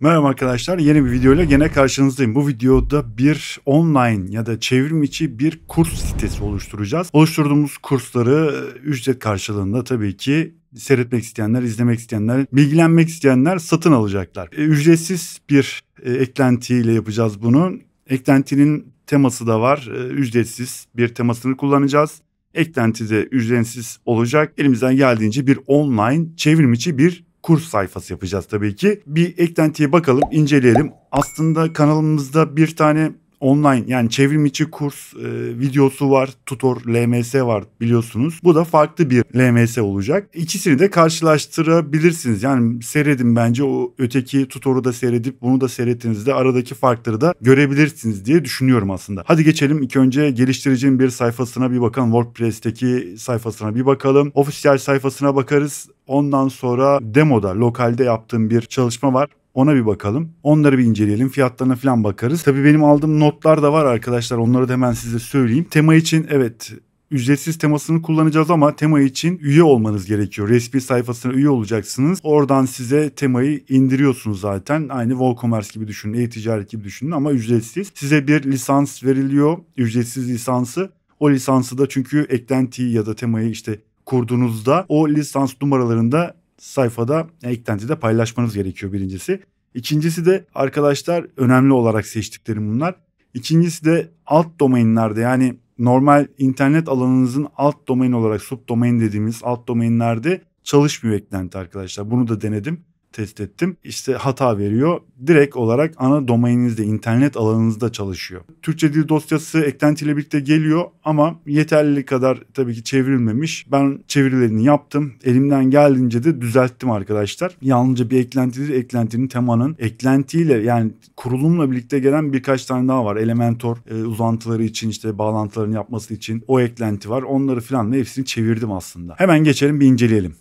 Merhaba arkadaşlar yeni bir videoyla gene karşınızdayım. Bu videoda bir online ya da çevrim içi bir kurs sitesi oluşturacağız. Oluşturduğumuz kursları e, ücret karşılığında tabii ki seyretmek isteyenler, izlemek isteyenler, bilgilenmek isteyenler satın alacaklar. E, ücretsiz bir e, eklentiyle yapacağız bunu. Eklentinin teması da var. Ücretsiz bir temasını kullanacağız. Eklenti de ücretsiz olacak. Elimizden geldiğince bir online çevrim içi bir kurs sayfası yapacağız tabii ki. Bir eklentiye bakalım, inceleyelim. Aslında kanalımızda bir tane online yani çevrim içi kurs e, videosu var. Tutor LMS var biliyorsunuz. Bu da farklı bir LMS olacak. İkisini de karşılaştırabilirsiniz. Yani seyredin bence o öteki tutoru da seyredip bunu da seyrettiğinizde aradaki farkları da görebilirsiniz diye düşünüyorum aslında. Hadi geçelim İlk önce geliştiricinin bir sayfasına bir bakalım. WordPress'teki sayfasına bir bakalım. Official sayfasına bakarız. Ondan sonra demoda lokalde yaptığım bir çalışma var. Ona bir bakalım. Onları bir inceleyelim. Fiyatlarına falan bakarız. Tabii benim aldığım notlar da var arkadaşlar. Onları da hemen size söyleyeyim. Tema için evet ücretsiz temasını kullanacağız ama tema için üye olmanız gerekiyor. Resmi sayfasına üye olacaksınız. Oradan size temayı indiriyorsunuz zaten. Aynı WooCommerce gibi düşünün, e-ticaret gibi düşünün ama ücretsiz. Size bir lisans veriliyor, ücretsiz lisansı. O lisansı da çünkü eklentiyi ya da temayı işte kurduğunuzda o lisans numaralarında sayfada eklentide paylaşmanız gerekiyor birincisi. İkincisi de arkadaşlar önemli olarak seçtiklerim bunlar. İkincisi de alt domainlerde yani normal internet alanınızın alt domain olarak subdomain dediğimiz alt domainlerde çalışmıyor eklenti arkadaşlar. Bunu da denedim test ettim. İşte hata veriyor. Direkt olarak ana domaininizde, internet alanınızda çalışıyor. Türkçe dil dosyası eklentiyle birlikte geliyor ama yeterli kadar tabii ki çevrilmemiş. Ben çevirilerini yaptım. Elimden geldiğince de düzelttim arkadaşlar. Yalnızca bir eklentidir. eklentinin temanın eklentiyle yani kurulumla birlikte gelen birkaç tane daha var. Elementor e, uzantıları için işte bağlantılarını yapması için o eklenti var. Onları falan hepsini çevirdim aslında. Hemen geçelim bir inceleyelim.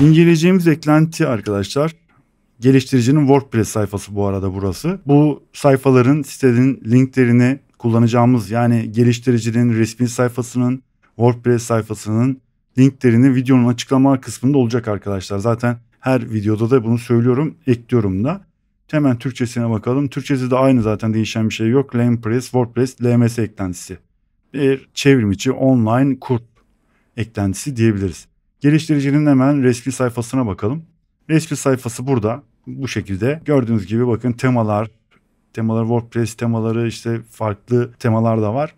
İnceleyeceğimiz eklenti arkadaşlar Geliştiricinin WordPress sayfası bu arada burası. Bu sayfaların sitenin linklerini kullanacağımız yani geliştiricinin resmi sayfasının WordPress sayfasının linklerini videonun açıklama kısmında olacak arkadaşlar. Zaten her videoda da bunu söylüyorum, ekliyorum da. Hemen Türkçesine bakalım. Türkçesi de aynı zaten değişen bir şey yok. LamePress, WordPress, LMS eklentisi. Bir çevrimiçi online kurt eklentisi diyebiliriz. Geliştiricinin hemen resmi sayfasına bakalım. Resmi sayfası burada bu şekilde. Gördüğünüz gibi bakın temalar, temalar WordPress temaları işte farklı temalar da var.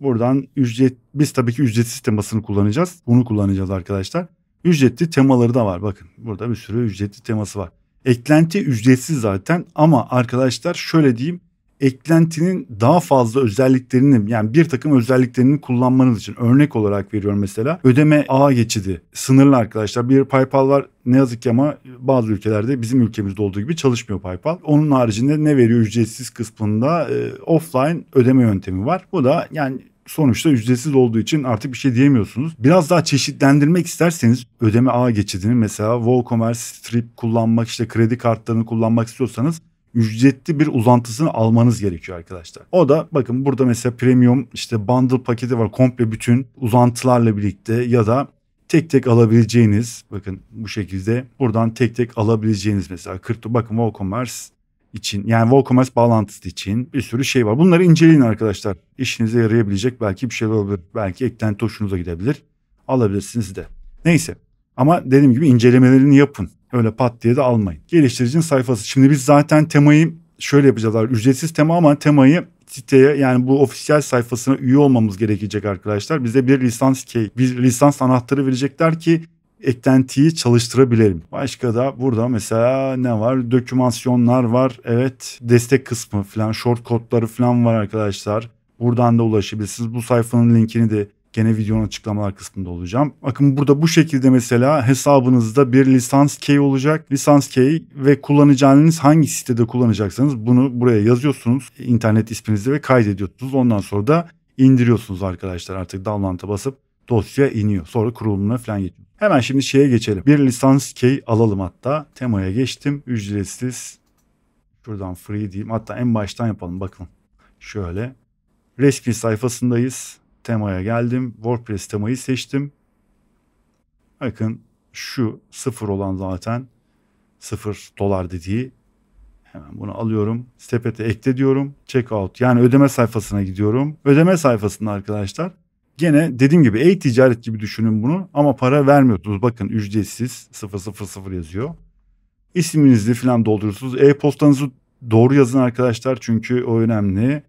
Buradan ücret biz tabii ki ücretsiz temasını kullanacağız. Bunu kullanacağız arkadaşlar. Ücretli temaları da var bakın. Burada bir sürü ücretli teması var. Eklenti ücretsiz zaten ama arkadaşlar şöyle diyeyim eklentinin daha fazla özelliklerini yani bir takım özelliklerini kullanmanız için örnek olarak veriyorum mesela ödeme ağ geçidi sınırlı arkadaşlar bir PayPal var ne yazık ki ama bazı ülkelerde bizim ülkemizde olduğu gibi çalışmıyor PayPal. Onun haricinde ne veriyor ücretsiz kısmında e, offline ödeme yöntemi var. Bu da yani sonuçta ücretsiz olduğu için artık bir şey diyemiyorsunuz. Biraz daha çeşitlendirmek isterseniz ödeme ağ geçidini mesela WooCommerce, Stripe kullanmak işte kredi kartlarını kullanmak istiyorsanız ücretli bir uzantısını almanız gerekiyor arkadaşlar. O da bakın burada mesela premium işte bundle paketi var komple bütün uzantılarla birlikte ya da tek tek alabileceğiniz bakın bu şekilde buradan tek tek alabileceğiniz mesela 40 bakın WooCommerce için yani WooCommerce bağlantısı için bir sürü şey var. Bunları inceleyin arkadaşlar. İşinize yarayabilecek belki bir şeyler olabilir. Belki eklenti hoşunuza gidebilir. Alabilirsiniz de. Neyse ama dediğim gibi incelemelerini yapın. Öyle pat diye de almayın. Geliştiricinin sayfası. Şimdi biz zaten temayı şöyle yapacağız. Ücretsiz tema ama temayı siteye yani bu ofisiyel sayfasına üye olmamız gerekecek arkadaşlar. Bize bir lisans key, bir lisans anahtarı verecekler ki eklentiyi çalıştırabilirim. Başka da burada mesela ne var? Dokümansiyonlar var. Evet destek kısmı falan short kodları falan var arkadaşlar. Buradan da ulaşabilirsiniz. Bu sayfanın linkini de Gene videonun açıklamalar kısmında olacağım. Bakın burada bu şekilde mesela hesabınızda bir lisans key olacak. Lisans key ve kullanacağınız hangi sitede kullanacaksanız bunu buraya yazıyorsunuz. internet isminizi ve kaydediyorsunuz. Ondan sonra da indiriyorsunuz arkadaşlar artık download'a basıp dosya iniyor. Sonra kurulumuna falan geçiyor. Hemen şimdi şeye geçelim. Bir lisans key alalım hatta. Temaya geçtim. Ücretsiz. Şuradan free diyeyim. Hatta en baştan yapalım bakın. Şöyle. Resmi sayfasındayız temaya geldim. WordPress temayı seçtim. Bakın şu sıfır olan zaten sıfır dolar dediği. Hemen bunu alıyorum. Sepete ekle diyorum. Checkout yani ödeme sayfasına gidiyorum. Ödeme sayfasında arkadaşlar gene dediğim gibi e-ticaret gibi düşünün bunu ama para vermiyorsunuz. Bakın ücretsiz 000 yazıyor. İsminizi falan doldurursunuz. E-postanızı doğru yazın arkadaşlar çünkü o önemli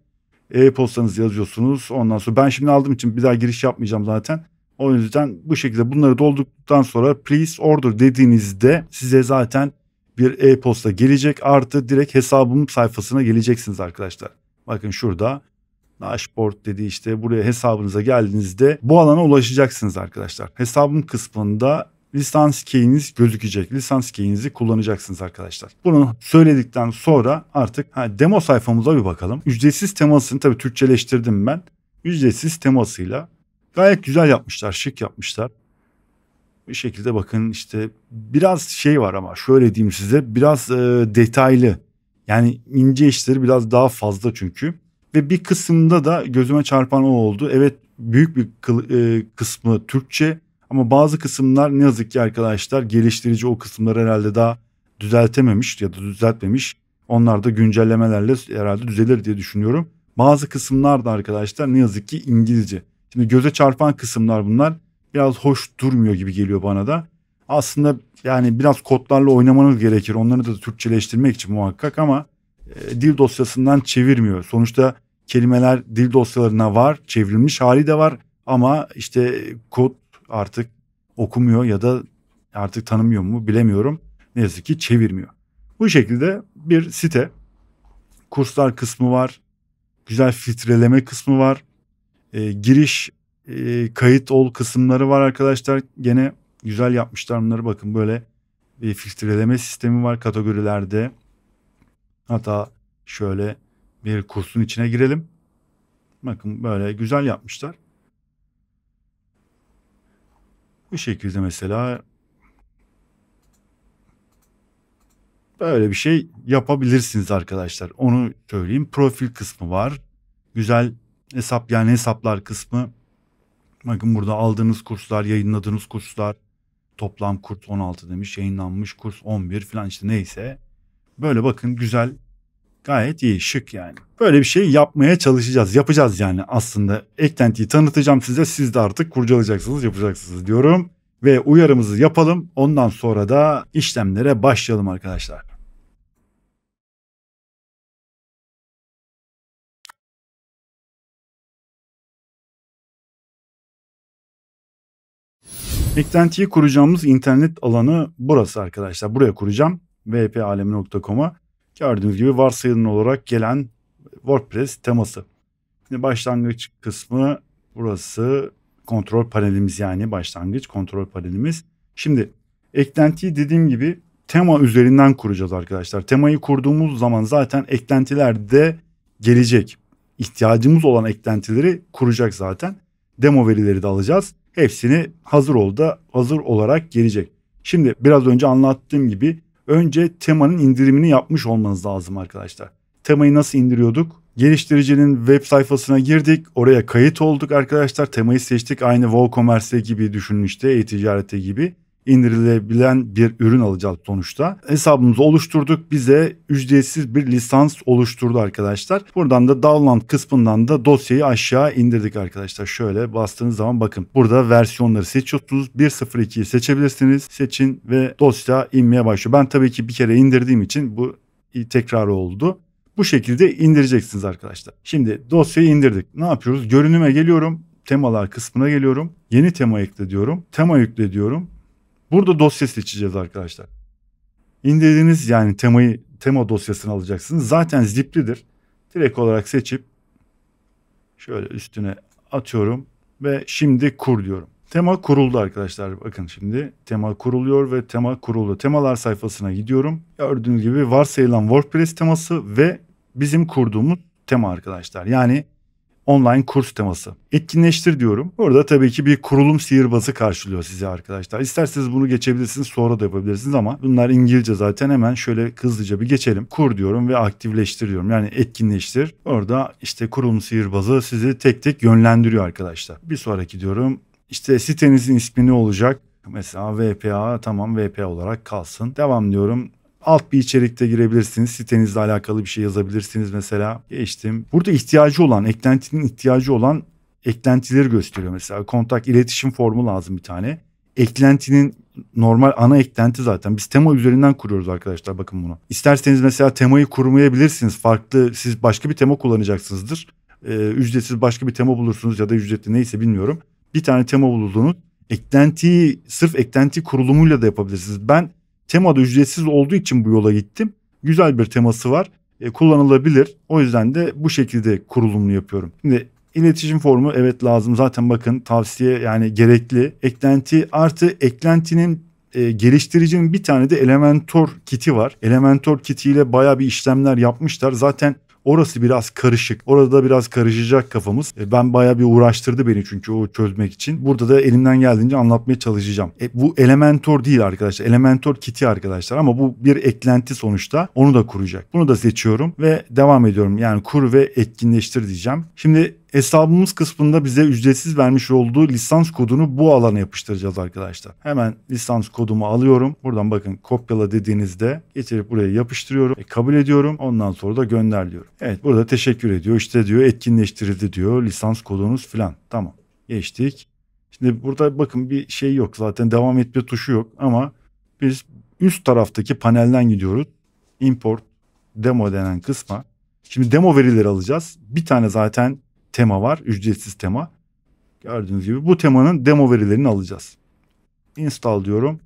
e-postanızı yazıyorsunuz. Ondan sonra ben şimdi aldığım için bir daha giriş yapmayacağım zaten. O yüzden bu şekilde bunları doldurduktan sonra please order dediğinizde size zaten bir e-posta gelecek. Artı direkt hesabım sayfasına geleceksiniz arkadaşlar. Bakın şurada dashboard dediği işte buraya hesabınıza geldiğinizde bu alana ulaşacaksınız arkadaşlar. Hesabım kısmında lisans keyiniz gözükecek. Lisans keyinizi kullanacaksınız arkadaşlar. Bunu söyledikten sonra artık ha, demo sayfamıza bir bakalım. Ücretsiz temasını tabii Türkçeleştirdim ben. Ücretsiz temasıyla gayet güzel yapmışlar, şık yapmışlar. Bir şekilde bakın işte biraz şey var ama şöyle diyeyim size biraz e, detaylı. Yani ince işleri biraz daha fazla çünkü. Ve bir kısımda da gözüme çarpan o oldu. Evet büyük bir kı- e, kısmı Türkçe ama bazı kısımlar ne yazık ki arkadaşlar geliştirici o kısımları herhalde daha düzeltememiş ya da düzeltmemiş. Onlar da güncellemelerle herhalde düzelir diye düşünüyorum. Bazı kısımlar da arkadaşlar ne yazık ki İngilizce. Şimdi göze çarpan kısımlar bunlar. Biraz hoş durmuyor gibi geliyor bana da. Aslında yani biraz kodlarla oynamanız gerekir. Onları da Türkçeleştirmek için muhakkak ama e, dil dosyasından çevirmiyor. Sonuçta kelimeler dil dosyalarına var, çevrilmiş hali de var ama işte kod artık okumuyor ya da artık tanımıyor mu bilemiyorum. Ne yazık ki çevirmiyor. Bu şekilde bir site. Kurslar kısmı var. Güzel filtreleme kısmı var. E, giriş e, kayıt ol kısımları var arkadaşlar. Gene güzel yapmışlar bunları. Bakın böyle bir filtreleme sistemi var kategorilerde. Hatta şöyle bir kursun içine girelim. Bakın böyle güzel yapmışlar. Bu şekilde mesela böyle bir şey yapabilirsiniz arkadaşlar. Onu söyleyeyim. Profil kısmı var. Güzel hesap yani hesaplar kısmı. Bakın burada aldığınız kurslar, yayınladığınız kurslar. Toplam kurs 16 demiş, yayınlanmış kurs 11 falan işte neyse. Böyle bakın güzel gayet iyi şık yani. Böyle bir şey yapmaya çalışacağız. Yapacağız yani aslında. Eklentiyi tanıtacağım size. Siz de artık kurcalayacaksınız, yapacaksınız diyorum. Ve uyarımızı yapalım. Ondan sonra da işlemlere başlayalım arkadaşlar. Eklentiyi kuracağımız internet alanı burası arkadaşlar. Buraya kuracağım vpalemi.com'a gördüğünüz gibi varsayılan olarak gelen WordPress teması. Şimdi başlangıç kısmı burası kontrol panelimiz yani başlangıç kontrol panelimiz. Şimdi eklentiyi dediğim gibi tema üzerinden kuracağız arkadaşlar. Temayı kurduğumuz zaman zaten eklentiler de gelecek. İhtiyacımız olan eklentileri kuracak zaten. Demo verileri de alacağız. Hepsini hazır olda hazır olarak gelecek. Şimdi biraz önce anlattığım gibi önce temanın indirimini yapmış olmanız lazım arkadaşlar. Temayı nasıl indiriyorduk? Geliştiricinin web sayfasına girdik. Oraya kayıt olduk arkadaşlar. Temayı seçtik. Aynı WooCommerce gibi düşünün işte e-ticarette gibi indirilebilen bir ürün alacağız sonuçta. Hesabımızı oluşturduk. Bize ücretsiz bir lisans oluşturdu arkadaşlar. Buradan da download kısmından da dosyayı aşağı indirdik arkadaşlar. Şöyle bastığınız zaman bakın. Burada versiyonları seçiyorsunuz. 1.02'yi seçebilirsiniz. Seçin ve dosya inmeye başlıyor. Ben tabii ki bir kere indirdiğim için bu tekrar oldu. Bu şekilde indireceksiniz arkadaşlar. Şimdi dosyayı indirdik. Ne yapıyoruz? Görünüme geliyorum. Temalar kısmına geliyorum. Yeni tema ekle diyorum. Tema yükle diyorum. Burada dosya seçeceğiz arkadaşlar. İndirdiğiniz yani temayı tema dosyasını alacaksınız. Zaten ziplidir. Direkt olarak seçip şöyle üstüne atıyorum ve şimdi kur diyorum. Tema kuruldu arkadaşlar. Bakın şimdi tema kuruluyor ve tema kuruldu. Temalar sayfasına gidiyorum. Gördüğünüz gibi varsayılan WordPress teması ve bizim kurduğumuz tema arkadaşlar. Yani online kurs teması. Etkinleştir diyorum. Orada tabii ki bir kurulum sihirbazı karşılıyor sizi arkadaşlar. İsterseniz bunu geçebilirsiniz sonra da yapabilirsiniz ama bunlar İngilizce zaten hemen şöyle hızlıca bir geçelim. Kur diyorum ve aktifleştir diyorum. Yani etkinleştir. Orada işte kurulum sihirbazı sizi tek tek yönlendiriyor arkadaşlar. Bir sonraki diyorum işte sitenizin ismi ne olacak? Mesela VPA tamam VPA olarak kalsın. Devam diyorum alt bir içerikte girebilirsiniz. Sitenizle alakalı bir şey yazabilirsiniz mesela. Geçtim. Burada ihtiyacı olan, eklentinin ihtiyacı olan eklentileri gösteriyor mesela. Kontak iletişim formu lazım bir tane. Eklentinin normal ana eklenti zaten. Biz tema üzerinden kuruyoruz arkadaşlar bakın bunu. İsterseniz mesela temayı kurmayabilirsiniz. Farklı siz başka bir tema kullanacaksınızdır. Ee, ücretsiz başka bir tema bulursunuz ya da ücretli neyse bilmiyorum. Bir tane tema bulduğunuz eklentiyi sırf eklenti kurulumuyla da yapabilirsiniz. Ben Temada ücretsiz olduğu için bu yola gittim. Güzel bir teması var. E, kullanılabilir. O yüzden de bu şekilde kurulumlu yapıyorum. Şimdi iletişim formu evet lazım. Zaten bakın tavsiye yani gerekli. Eklenti artı eklentinin e, geliştiricinin bir tane de Elementor kiti var. Elementor kitiyle baya bir işlemler yapmışlar. Zaten Orası biraz karışık. Orada da biraz karışacak kafamız. E, ben bayağı bir uğraştırdı beni çünkü o çözmek için. Burada da elimden geldiğince anlatmaya çalışacağım. E, bu Elementor değil arkadaşlar. Elementor kiti arkadaşlar ama bu bir eklenti sonuçta. Onu da kuracak. Bunu da seçiyorum ve devam ediyorum. Yani kur ve etkinleştir diyeceğim. Şimdi hesabımız kısmında bize ücretsiz vermiş olduğu lisans kodunu bu alana yapıştıracağız arkadaşlar. Hemen lisans kodumu alıyorum. Buradan bakın kopyala dediğinizde getirip buraya yapıştırıyorum. E, kabul ediyorum. Ondan sonra da gönder diyorum. Evet burada teşekkür ediyor. İşte diyor etkinleştirildi diyor. Lisans kodunuz filan. Tamam. Geçtik. Şimdi burada bakın bir şey yok zaten devam etme tuşu yok ama biz üst taraftaki panelden gidiyoruz. Import demo denen kısma. Şimdi demo verileri alacağız. Bir tane zaten tema var. Ücretsiz tema. Gördüğünüz gibi bu temanın demo verilerini alacağız. Install diyorum.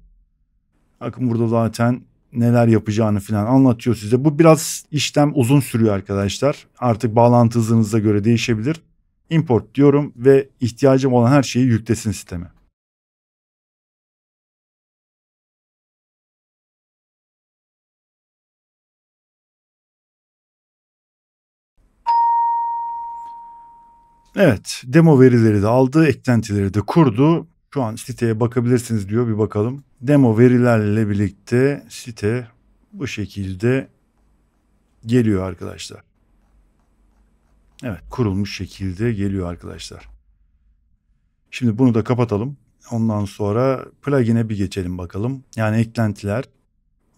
Bakın burada zaten neler yapacağını falan anlatıyor size. Bu biraz işlem uzun sürüyor arkadaşlar. Artık bağlantı hızınıza göre değişebilir. Import diyorum ve ihtiyacım olan her şeyi yüklesin sisteme. Evet demo verileri de aldı eklentileri de kurdu. Şu an siteye bakabilirsiniz diyor bir bakalım. Demo verilerle birlikte site bu şekilde geliyor arkadaşlar. Evet kurulmuş şekilde geliyor arkadaşlar. Şimdi bunu da kapatalım. Ondan sonra plugin'e bir geçelim bakalım. Yani eklentiler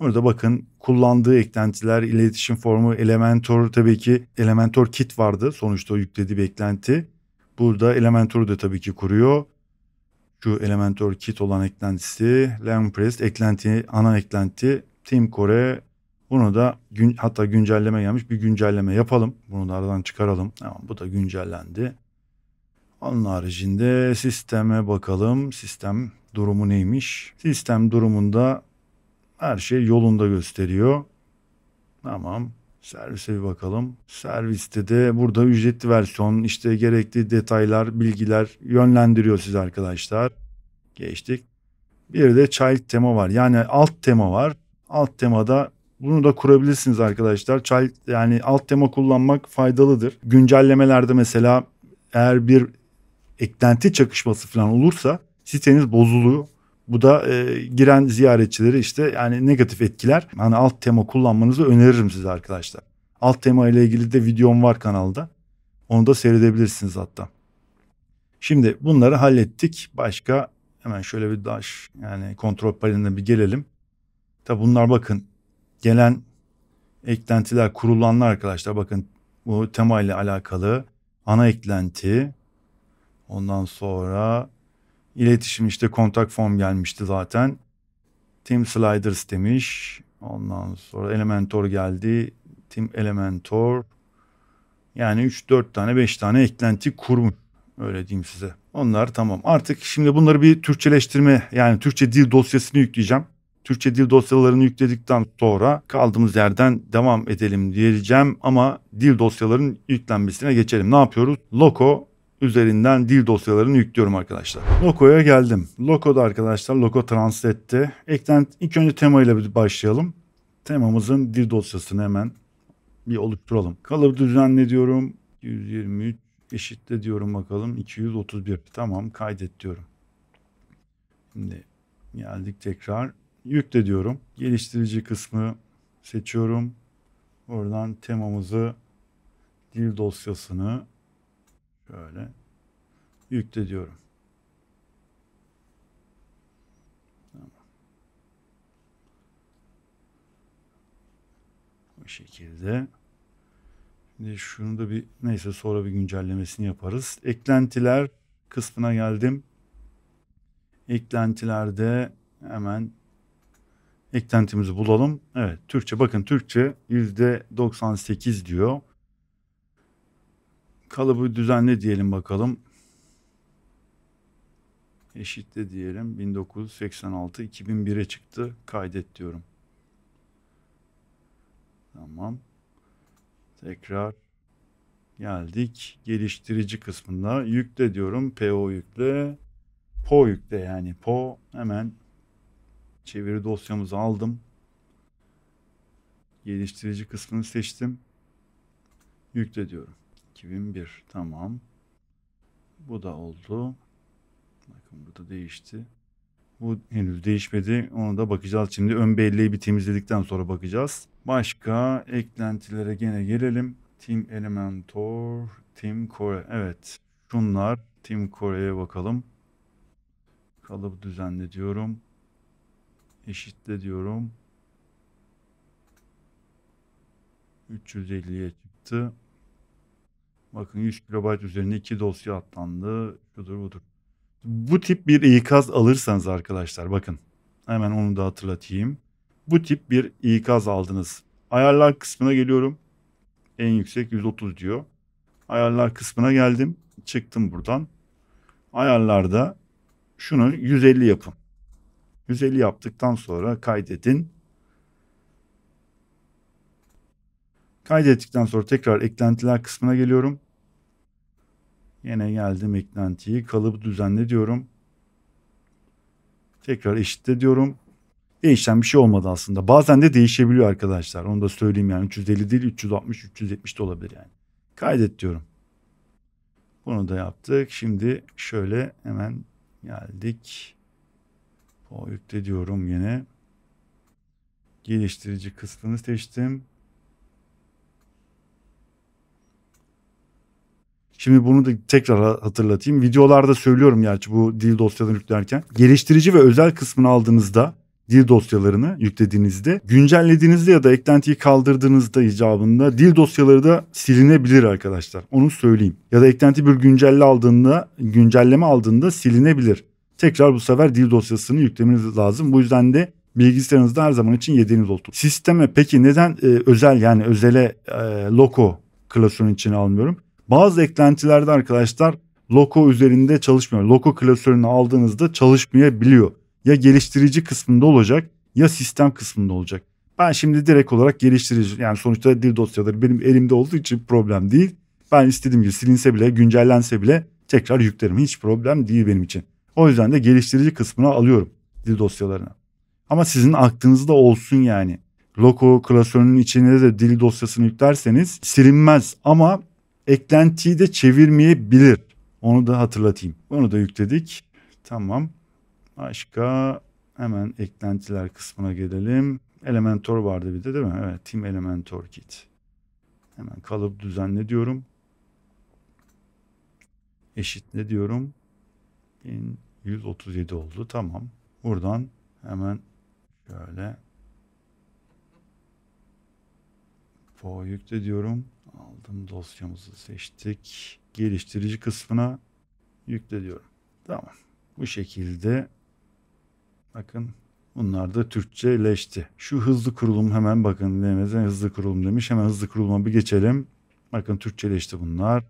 Orada bakın kullandığı eklentiler, iletişim formu, Elementor tabii ki Elementor kit vardı. Sonuçta o yüklediği eklenti Burada Elementor'u da tabii ki kuruyor. Şu Elementor kit olan eklentisi, Lempress eklenti, ana eklenti, Team Core. Bunu da gün, hatta güncelleme gelmiş bir güncelleme yapalım. Bunu da aradan çıkaralım. Tamam, bu da güncellendi. Onun haricinde sisteme bakalım. Sistem durumu neymiş? Sistem durumunda her şey yolunda gösteriyor. Tamam. Servise bir bakalım. Serviste de burada ücretli versiyon işte gerekli detaylar, bilgiler yönlendiriyor siz arkadaşlar. Geçtik. Bir de child tema var. Yani alt tema var. Alt temada bunu da kurabilirsiniz arkadaşlar. Child yani alt tema kullanmak faydalıdır. Güncellemelerde mesela eğer bir eklenti çakışması falan olursa siteniz bozuluyor bu da e, giren ziyaretçileri işte yani negatif etkiler. Hani alt tema kullanmanızı öneririm size arkadaşlar. Alt tema ile ilgili de videom var kanalda. Onu da seyredebilirsiniz hatta. Şimdi bunları hallettik. Başka hemen şöyle bir daş yani kontrol paneline bir gelelim. Tabi bunlar bakın gelen eklentiler kurulanlar arkadaşlar bakın bu tema ile alakalı ana eklenti ondan sonra İletişim işte kontak form gelmişti zaten. Team Sliders demiş. Ondan sonra Elementor geldi. Team Elementor. Yani 3-4 tane 5 tane eklenti kurmuş. Öyle diyeyim size. Onlar tamam. Artık şimdi bunları bir Türkçeleştirme yani Türkçe dil dosyasını yükleyeceğim. Türkçe dil dosyalarını yükledikten sonra kaldığımız yerden devam edelim diyeceğim ama dil dosyalarının yüklenmesine geçelim. Ne yapıyoruz? Loco üzerinden dil dosyalarını yüklüyorum arkadaşlar. Loco'ya geldim. Loco'da arkadaşlar Loco Translate'te. Ekten ilk önce tema ile bir başlayalım. Temamızın dil dosyasını hemen bir oluşturalım. Kalıbı düzenle diyorum. 123 eşitle diyorum bakalım. 231 tamam kaydet diyorum. Şimdi geldik tekrar. Yükle diyorum. Geliştirici kısmı seçiyorum. Oradan temamızı dil dosyasını Şöyle yükle diyorum. Tamam. Bu şekilde. Şimdi şunu da bir neyse sonra bir güncellemesini yaparız. Eklentiler kısmına geldim. Eklentilerde hemen eklentimizi bulalım. Evet Türkçe bakın Türkçe %98 diyor. Kalıbı düzenli diyelim bakalım. Eşitle diyelim. 1986 2001'e çıktı. Kaydet diyorum. Tamam. Tekrar geldik. Geliştirici kısmında yükle diyorum. PO yükle. Po yükle yani. Po hemen çeviri dosyamızı aldım. Geliştirici kısmını seçtim. Yükle diyorum. 2001 tamam. Bu da oldu. Bakın burada değişti. Bu henüz değişmedi. Ona da bakacağız. Şimdi ön belleği bir temizledikten sonra bakacağız. Başka eklentilere gene gelelim. Team Elementor, Team Core. Evet. Şunlar Team Core'ye bakalım. Kalıp düzenle diyorum. Eşitle diyorum. 350'ye çıktı. Bakın 100 kilobayt üzerinde iki dosya atlandı. Şudur budur. Bu tip bir ikaz alırsanız arkadaşlar bakın. Hemen onu da hatırlatayım. Bu tip bir ikaz aldınız. Ayarlar kısmına geliyorum. En yüksek 130 diyor. Ayarlar kısmına geldim. Çıktım buradan. Ayarlarda şunu 150 yapın. 150 yaptıktan sonra kaydedin. Kaydettikten sonra tekrar eklentiler kısmına geliyorum. Yine geldim eklentiyi kalıbı düzenle diyorum. Tekrar eşitle diyorum. Değişen bir şey olmadı aslında. Bazen de değişebiliyor arkadaşlar. Onu da söyleyeyim yani 350 değil 360 370 de olabilir yani. Kaydet diyorum. Bunu da yaptık. Şimdi şöyle hemen geldik. O yükle diyorum yine. Geliştirici kısmını seçtim. Şimdi bunu da tekrar hatırlatayım. Videolarda söylüyorum gerçi bu dil dosyalarını yüklerken. Geliştirici ve özel kısmını aldığınızda dil dosyalarını yüklediğinizde, güncellediğinizde ya da eklentiyi kaldırdığınızda icabında dil dosyaları da silinebilir arkadaşlar. Onu söyleyeyim. Ya da eklenti bir güncelle aldığında, güncelleme aldığında silinebilir. Tekrar bu sefer dil dosyasını yüklemeniz lazım. Bu yüzden de bilgisayarınızda her zaman için yediğiniz olsun. Sisteme peki neden e, özel yani özele e, loco klasörün içine almıyorum? Bazı eklentilerde arkadaşlar Loco üzerinde çalışmıyor. Loco klasörünü aldığınızda çalışmayabiliyor. Ya geliştirici kısmında olacak ya sistem kısmında olacak. Ben şimdi direkt olarak geliştirici yani sonuçta dil dosyaları benim elimde olduğu için problem değil. Ben istediğim gibi silinse bile güncellense bile tekrar yüklerim. Hiç problem değil benim için. O yüzden de geliştirici kısmına alıyorum dil dosyalarını. Ama sizin aklınızda olsun yani. Loco klasörünün içine de dil dosyasını yüklerseniz silinmez ama eklentiyi de çevirmeyebilir. Onu da hatırlatayım. Onu da yükledik. Tamam. Başka hemen eklentiler kısmına gelelim. Elementor vardı bir de değil mi? Evet Team Elementor Kit. Hemen kalıp düzenle diyorum. Eşitle diyorum. 137 oldu. Tamam. Buradan hemen şöyle for yükle diyorum. Aldım dosyamızı seçtik. Geliştirici kısmına yükle diyorum. Tamam. Bu şekilde bakın bunlar da Türkçeleşti. Şu hızlı kurulum hemen bakın demezden hızlı kurulum demiş. Hemen hızlı kuruluma bir geçelim. Bakın Türkçeleşti bunlar.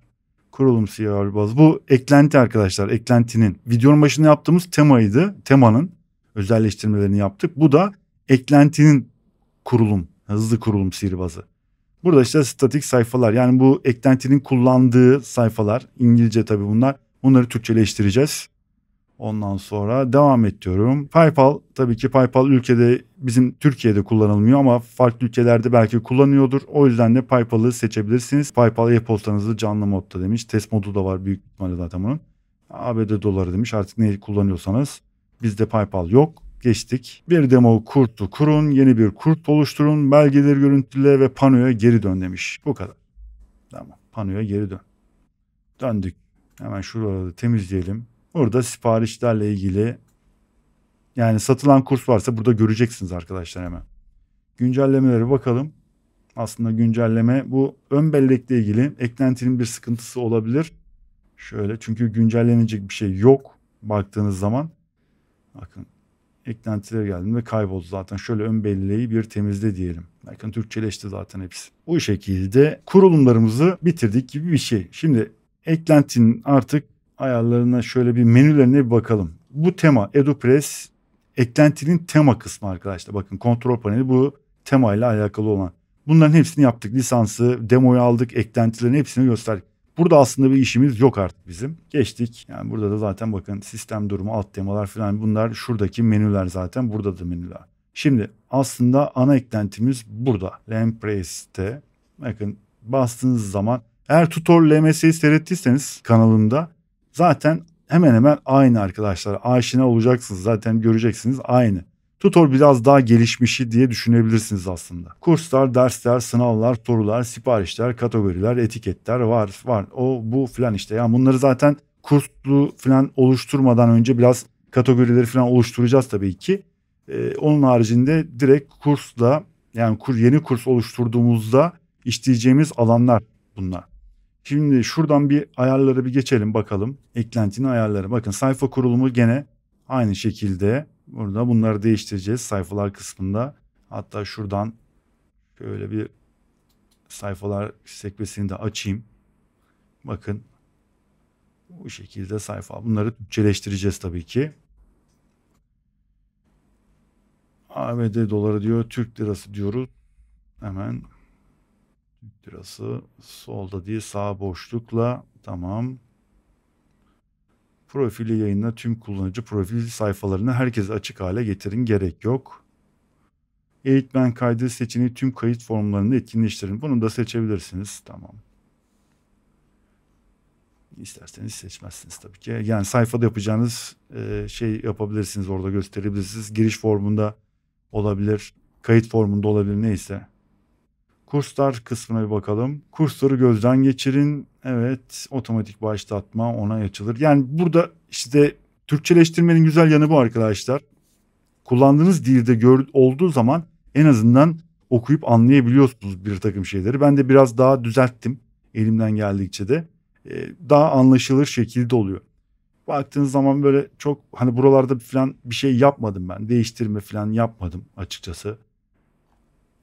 Kurulum CRL baz. Bu eklenti arkadaşlar. Eklentinin. Videonun başında yaptığımız temaydı. Temanın özelleştirmelerini yaptık. Bu da eklentinin kurulum, hızlı kurulum sihirbazı. Burada işte statik sayfalar yani bu eklentinin kullandığı sayfalar İngilizce tabi bunlar. Bunları Türkçeleştireceğiz. Ondan sonra devam et PayPal tabii ki PayPal ülkede bizim Türkiye'de kullanılmıyor ama farklı ülkelerde belki kullanıyordur. O yüzden de PayPal'ı seçebilirsiniz. PayPal e-postanızı canlı modda demiş. Test modu da var büyük ihtimalle zaten bunun. ABD doları demiş artık neyi kullanıyorsanız. Bizde PayPal yok geçtik. Bir demo kurtu kurun, yeni bir kurt oluşturun, belgeleri görüntüle ve panoya geri dön demiş. Bu kadar. Tamam. Panoya geri dön. Döndük. Hemen şurada temizleyelim. Orada siparişlerle ilgili yani satılan kurs varsa burada göreceksiniz arkadaşlar hemen. Güncellemeleri bakalım. Aslında güncelleme bu ön bellekle ilgili eklentinin bir sıkıntısı olabilir. Şöyle çünkü güncellenecek bir şey yok baktığınız zaman. Bakın eklentiler geldi ve kayboldu zaten. Şöyle ön belleği bir temizle diyelim. Bakın hani Türkçeleşti zaten hepsi. Bu şekilde kurulumlarımızı bitirdik gibi bir şey. Şimdi eklentinin artık ayarlarına şöyle bir menülerine bir bakalım. Bu tema EduPress eklentinin tema kısmı arkadaşlar. Bakın kontrol paneli bu tema ile alakalı olan. Bunların hepsini yaptık. Lisansı, demoyu aldık, eklentilerin hepsini gösterdik. Burada aslında bir işimiz yok artık bizim. Geçtik. Yani burada da zaten bakın sistem durumu, alt temalar falan bunlar şuradaki menüler zaten burada da menüler. Şimdi aslında ana eklentimiz burada. Lampress'te bakın bastığınız zaman eğer tutor LMS'yi seyrettiyseniz kanalımda zaten hemen hemen aynı arkadaşlar. Aşina olacaksınız zaten göreceksiniz aynı. Tutor biraz daha gelişmişi diye düşünebilirsiniz aslında. Kurslar, dersler, sınavlar, sorular, siparişler, kategoriler, etiketler var var. O bu filan işte. Yani bunları zaten kurslu filan oluşturmadan önce biraz kategorileri filan oluşturacağız tabii ki. Ee, onun haricinde direkt kursla yani kur, yeni kurs oluşturduğumuzda işleyeceğimiz alanlar bunlar. Şimdi şuradan bir ayarları bir geçelim bakalım. Eklentinin ayarları. Bakın sayfa kurulumu gene aynı şekilde Burada bunları değiştireceğiz sayfalar kısmında. Hatta şuradan şöyle bir sayfalar sekmesini de açayım. Bakın bu şekilde sayfa. Bunları Türkçeleştireceğiz tabii ki. ABD doları diyor, Türk lirası diyoruz. Hemen Türk lirası solda diye sağ boşlukla tamam. Profili yayınla tüm kullanıcı profil sayfalarını herkese açık hale getirin gerek yok. Eğitmen kaydı seçeneği tüm kayıt formlarını etkinleştirin. Bunu da seçebilirsiniz. Tamam. İsterseniz seçmezsiniz tabii ki. Yani sayfada yapacağınız e, şey yapabilirsiniz. Orada gösterebilirsiniz. Giriş formunda olabilir. Kayıt formunda olabilir neyse. Kurslar kısmına bir bakalım. Kursları gözden geçirin. Evet otomatik başlatma onay açılır. Yani burada işte Türkçeleştirmenin güzel yanı bu arkadaşlar. Kullandığınız dilde gör, olduğu zaman en azından okuyup anlayabiliyorsunuz bir takım şeyleri. Ben de biraz daha düzelttim elimden geldikçe de. Ee, daha anlaşılır şekilde oluyor. Baktığınız zaman böyle çok hani buralarda falan bir şey yapmadım ben. Değiştirme falan yapmadım açıkçası.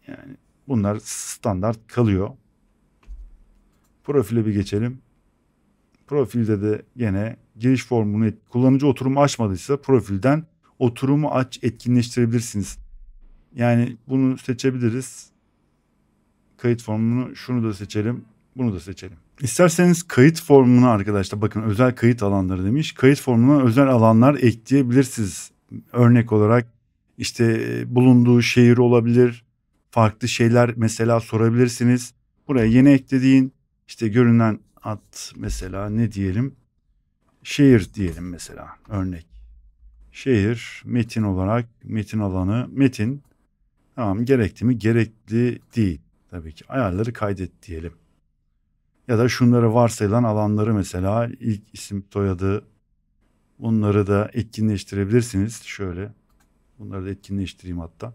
Yani bunlar standart kalıyor. Profile bir geçelim. Profilde de yine giriş formunu kullanıcı oturumu açmadıysa profilden oturumu aç etkinleştirebilirsiniz. Yani bunu seçebiliriz. Kayıt formunu şunu da seçelim. Bunu da seçelim. İsterseniz kayıt formuna arkadaşlar bakın özel kayıt alanları demiş. Kayıt formuna özel alanlar ekleyebilirsiniz. Örnek olarak işte e, bulunduğu şehir olabilir. Farklı şeyler mesela sorabilirsiniz. Buraya yeni eklediğin işte görünen at mesela ne diyelim? Şehir diyelim mesela örnek. Şehir metin olarak metin alanı metin tamam gerekli mi gerekli değil tabii ki ayarları kaydet diyelim. Ya da şunları varsayılan alanları mesela ilk isim soyadı bunları da etkinleştirebilirsiniz şöyle. Bunları da etkinleştireyim hatta.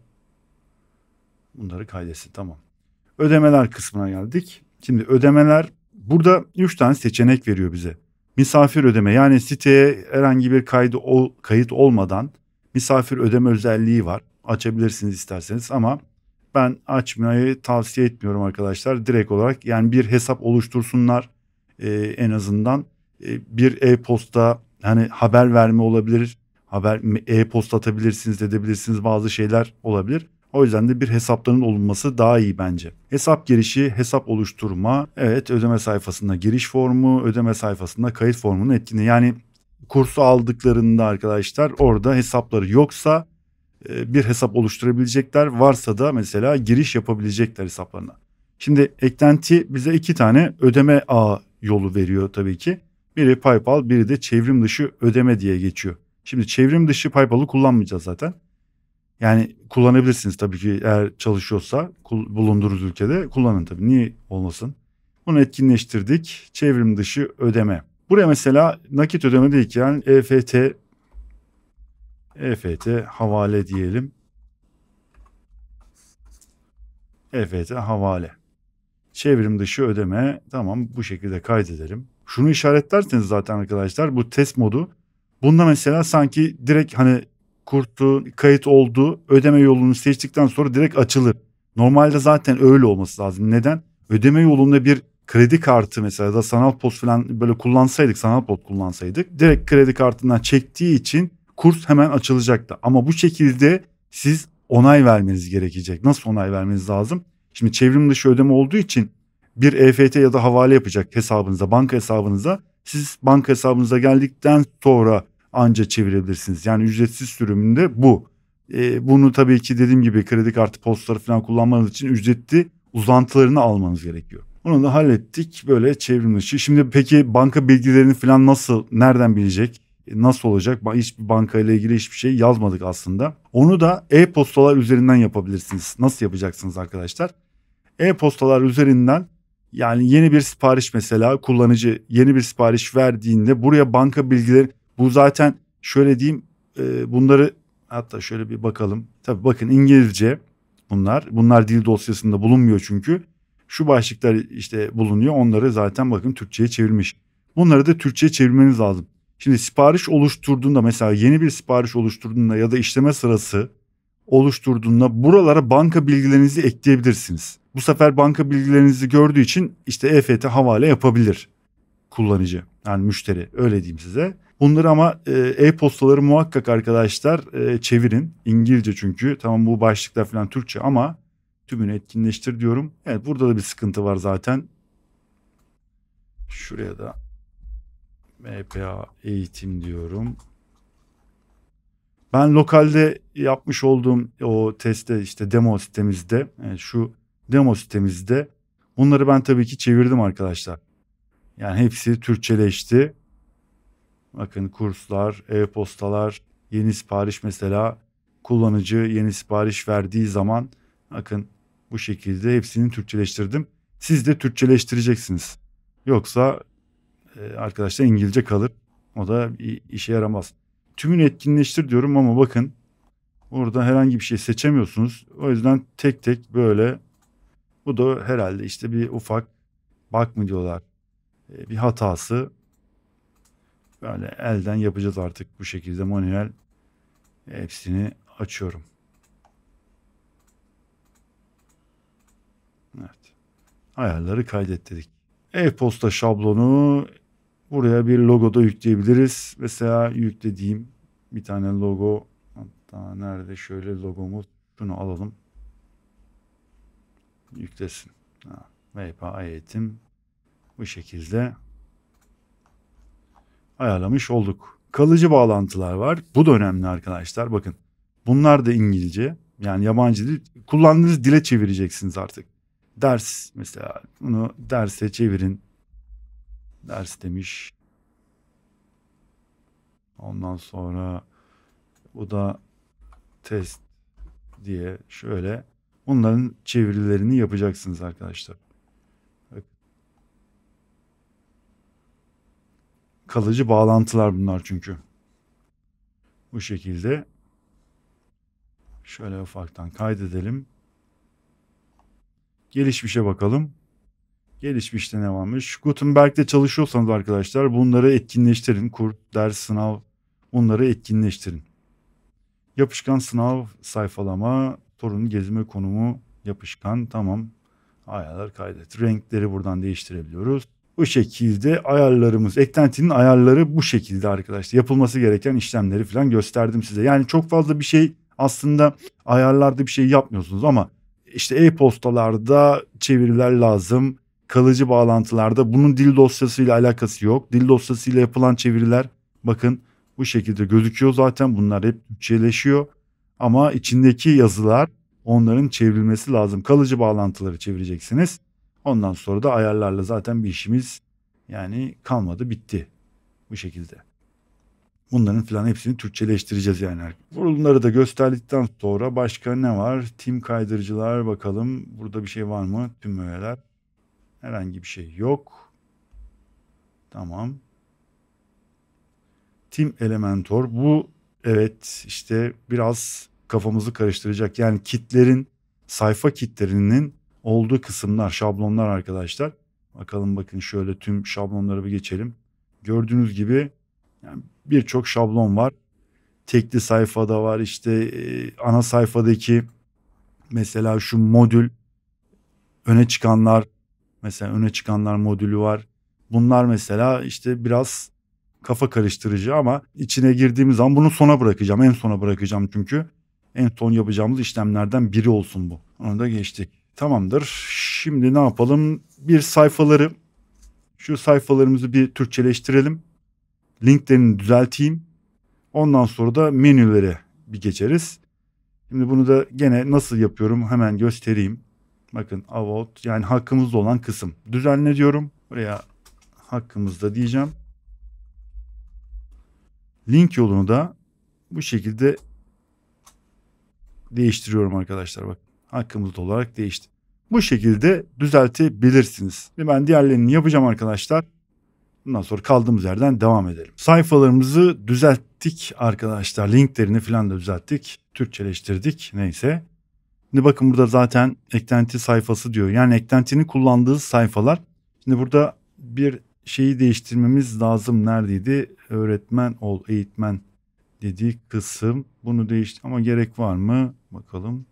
Bunları kaydetsin tamam. Ödemeler kısmına geldik. Şimdi ödemeler burada üç tane seçenek veriyor bize. Misafir ödeme yani siteye herhangi bir kaydı ol, kayıt olmadan misafir ödeme özelliği var. Açabilirsiniz isterseniz ama ben açmayı tavsiye etmiyorum arkadaşlar. Direkt olarak yani bir hesap oluştursunlar e, en azından. E, bir e-posta hani haber verme olabilir. Haber e-posta atabilirsiniz edebilirsiniz bazı şeyler olabilir. O yüzden de bir hesapların olunması daha iyi bence. Hesap girişi, hesap oluşturma, evet ödeme sayfasında giriş formu, ödeme sayfasında kayıt formunun etkinliği. Yani kursu aldıklarında arkadaşlar orada hesapları yoksa e, bir hesap oluşturabilecekler. Varsa da mesela giriş yapabilecekler hesaplarına. Şimdi eklenti bize iki tane ödeme ağı yolu veriyor tabii ki. Biri PayPal, biri de çevrim dışı ödeme diye geçiyor. Şimdi çevrim dışı PayPal'ı kullanmayacağız zaten. Yani kullanabilirsiniz tabii ki eğer çalışıyorsa bulunduğunuz ülkede kullanın tabii. Niye olmasın? Bunu etkinleştirdik. Çevrim dışı ödeme. Buraya mesela nakit ödeme değilken ki yani EFT EFT havale diyelim. EFT havale. Çevrim dışı ödeme tamam bu şekilde kaydedelim. Şunu işaretlerseniz zaten arkadaşlar bu test modu. Bunda mesela sanki direkt hani kurtu, kayıt oldu, ödeme yolunu seçtikten sonra direkt açılır. Normalde zaten öyle olması lazım. Neden? Ödeme yolunda bir kredi kartı mesela ya da sanal post falan böyle kullansaydık, sanal post kullansaydık direkt kredi kartından çektiği için kurs hemen açılacaktı. Ama bu şekilde siz onay vermeniz gerekecek. Nasıl onay vermeniz lazım? Şimdi çevrim dışı ödeme olduğu için bir EFT ya da havale yapacak hesabınıza, banka hesabınıza. Siz banka hesabınıza geldikten sonra anca çevirebilirsiniz. Yani ücretsiz sürümünde bu. E, bunu tabii ki dediğim gibi kredi kartı postları falan kullanmanız için ücretli uzantılarını almanız gerekiyor. Onu da hallettik böyle çevrim dışı. Şimdi peki banka bilgilerini falan nasıl, nereden bilecek? E, nasıl olacak? Hiçbir banka ile ilgili hiçbir şey yazmadık aslında. Onu da e-postalar üzerinden yapabilirsiniz. Nasıl yapacaksınız arkadaşlar? E-postalar üzerinden yani yeni bir sipariş mesela kullanıcı yeni bir sipariş verdiğinde buraya banka bilgileri bu zaten şöyle diyeyim e, bunları hatta şöyle bir bakalım. Tabii bakın İngilizce bunlar. Bunlar dil dosyasında bulunmuyor çünkü. Şu başlıklar işte bulunuyor. Onları zaten bakın Türkçe'ye çevirmiş. Bunları da Türkçe'ye çevirmeniz lazım. Şimdi sipariş oluşturduğunda mesela yeni bir sipariş oluşturduğunda ya da işleme sırası oluşturduğunda buralara banka bilgilerinizi ekleyebilirsiniz. Bu sefer banka bilgilerinizi gördüğü için işte EFT havale yapabilir kullanıcı. Yani müşteri öyle diyeyim size. Bunları ama e, e-postaları muhakkak arkadaşlar e, çevirin. İngilizce çünkü tamam bu başlıklar falan Türkçe ama tümünü etkinleştir diyorum. Evet burada da bir sıkıntı var zaten. Şuraya da MPA eğitim diyorum. Ben lokalde yapmış olduğum o testte işte demo sitemizde yani e, şu demo sitemizde bunları ben tabii ki çevirdim arkadaşlar. Yani hepsi Türkçeleşti. Bakın kurslar, e-postalar, yeni sipariş mesela kullanıcı yeni sipariş verdiği zaman bakın bu şekilde hepsini Türkçeleştirdim. Siz de Türkçeleştireceksiniz. Yoksa e, arkadaşlar İngilizce kalır. O da işe yaramaz. Tümünü etkinleştir diyorum ama bakın orada herhangi bir şey seçemiyorsunuz. O yüzden tek tek böyle bu da herhalde işte bir ufak bak mı diyorlar ee, bir hatası böyle elden yapacağız artık bu şekilde manuel hepsini açıyorum. Evet. Ayarları kaydet dedik. E-posta şablonu buraya bir logo da yükleyebiliriz. Mesela yüklediğim bir tane logo hatta nerede şöyle logomu şunu alalım. Yüklesin. Ha. VPA eğitim bu şekilde ayarlamış olduk. Kalıcı bağlantılar var. Bu da önemli arkadaşlar. Bakın bunlar da İngilizce. Yani yabancı dil. Kullandığınız dile çevireceksiniz artık. Ders mesela bunu derse çevirin. Ders demiş. Ondan sonra bu da test diye şöyle bunların çevirilerini yapacaksınız arkadaşlar. kalıcı bağlantılar bunlar çünkü. Bu şekilde şöyle ufaktan kaydedelim. Gelişmişe bakalım. Gelişmişte ne varmış? Gutenberg'de çalışıyorsanız arkadaşlar bunları etkinleştirin. Kur, ders, sınav bunları etkinleştirin. Yapışkan sınav sayfalama, torun gezme konumu yapışkan tamam. Ayarlar kaydet. Renkleri buradan değiştirebiliyoruz. Bu şekilde ayarlarımız, eklentinin ayarları bu şekilde arkadaşlar. Yapılması gereken işlemleri falan gösterdim size. Yani çok fazla bir şey aslında ayarlarda bir şey yapmıyorsunuz ama işte e-postalarda çeviriler lazım. Kalıcı bağlantılarda bunun dil dosyasıyla alakası yok. Dil dosyasıyla yapılan çeviriler bakın bu şekilde gözüküyor zaten. Bunlar hep Türkçeleşiyor ama içindeki yazılar onların çevrilmesi lazım. Kalıcı bağlantıları çevireceksiniz. Ondan sonra da ayarlarla zaten bir işimiz yani kalmadı bitti bu şekilde. Bunların filan hepsini Türkçeleştireceğiz yani. Bunları da gösterdikten sonra başka ne var? Tim kaydırıcılar bakalım. Burada bir şey var mı? Tüm öğeler. Herhangi bir şey yok. Tamam. Tim Elementor. Bu evet işte biraz kafamızı karıştıracak. Yani kitlerin sayfa kitlerinin olduğu kısımlar şablonlar arkadaşlar. Bakalım bakın şöyle tüm şablonları bir geçelim. Gördüğünüz gibi yani birçok şablon var. Tekli sayfada var işte e, ana sayfadaki mesela şu modül öne çıkanlar mesela öne çıkanlar modülü var. Bunlar mesela işte biraz kafa karıştırıcı ama içine girdiğimiz zaman bunu sona bırakacağım. En sona bırakacağım çünkü en son yapacağımız işlemlerden biri olsun bu. Onu da geçtik. Tamamdır. Şimdi ne yapalım? Bir sayfaları şu sayfalarımızı bir Türkçeleştirelim. Linklerini düzelteyim. Ondan sonra da menülere bir geçeriz. Şimdi bunu da gene nasıl yapıyorum hemen göstereyim. Bakın about yani hakkımızda olan kısım. Düzenle diyorum. Buraya hakkımızda diyeceğim. Link yolunu da bu şekilde değiştiriyorum arkadaşlar. Bak hakkımızda olarak değişti. Bu şekilde düzeltebilirsiniz. Ve ben diğerlerini yapacağım arkadaşlar. Bundan sonra kaldığımız yerden devam edelim. Sayfalarımızı düzelttik arkadaşlar. Linklerini falan da düzelttik. Türkçeleştirdik neyse. Şimdi bakın burada zaten eklenti sayfası diyor. Yani eklentinin kullandığı sayfalar. Şimdi burada bir şeyi değiştirmemiz lazım. Neredeydi? Öğretmen ol, eğitmen dediği kısım. Bunu değiştir ama gerek var mı? Bakalım.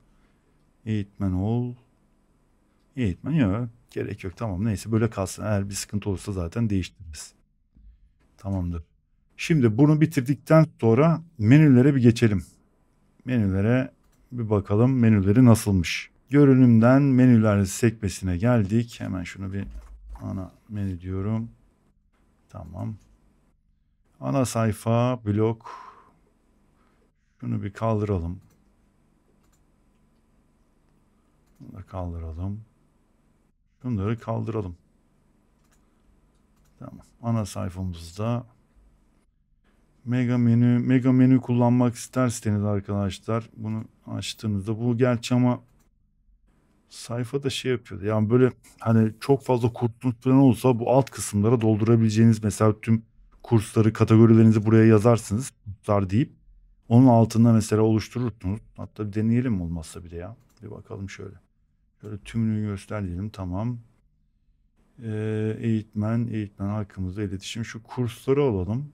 Eğitmen ol. Eğitmen yok, gerek yok tamam neyse böyle kalsın. Eğer bir sıkıntı olursa zaten değiştiririz. Tamamdır. Şimdi bunu bitirdikten sonra menülere bir geçelim. Menülere bir bakalım menüleri nasılmış. Görünümden menüler sekmesine geldik. Hemen şunu bir ana menü diyorum. Tamam. Ana sayfa, blok. Şunu bir kaldıralım. Bunu da kaldıralım. Şunları kaldıralım. Tamam. Ana sayfamızda mega menü mega menü kullanmak isterseniz arkadaşlar bunu açtığınızda bu gerçi ama da şey yapıyordu. Yani böyle hani çok fazla kurtuluş planı olsa bu alt kısımlara doldurabileceğiniz mesela tüm kursları kategorilerinizi buraya yazarsınız. Kurslar deyip onun altında mesela oluşturursunuz. Hatta bir deneyelim olmazsa bir de ya. Bir bakalım şöyle. Şöyle tümünü göster diyelim. Tamam. Ee, eğitmen, eğitmen hakkımızda iletişim. Şu kursları alalım.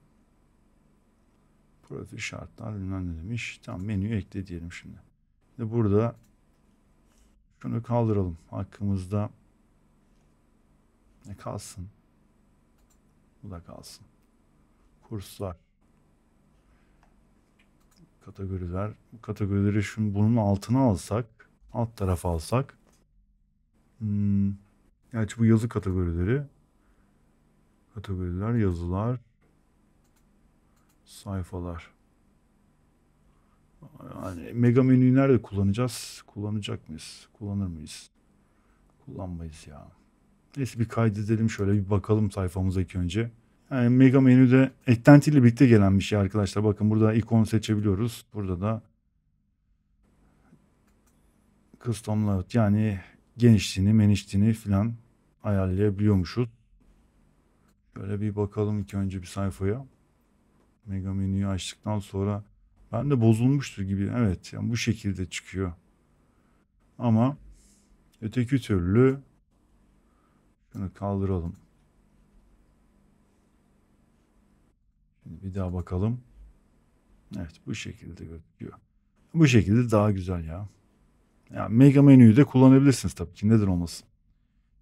Profil şartlar bilmem ne demiş. Tamam menüyü ekle diyelim şimdi. Şimdi burada şunu kaldıralım. Hakkımızda ne kalsın? Bu da kalsın. Kurslar. Kategoriler. Bu kategorileri şunun bunun altına alsak, alt tarafa alsak Hmm. Evet bu yazı kategorileri. Kategoriler, yazılar, sayfalar. Yani mega menüyü nerede kullanacağız? Kullanacak mıyız? Kullanır mıyız? Kullanmayız ya. Neyse bir kaydedelim şöyle bir bakalım sayfamıza ilk önce. Yani mega menüde eklentiyle birlikte gelen bir şey arkadaşlar. Bakın burada ikon seçebiliyoruz. Burada da custom layout yani genişliğini, menişliğini falan ayarlayabiliyormuşuz. Şöyle bir bakalım ilk önce bir sayfaya. Mega menüyü açtıktan sonra ben de bozulmuştur gibi. Evet yani bu şekilde çıkıyor. Ama öteki türlü şunu kaldıralım. Şimdi bir daha bakalım. Evet bu şekilde gözüküyor. Bu şekilde daha güzel ya. Yani mega menüyü de kullanabilirsiniz tabii ki neden olmasın.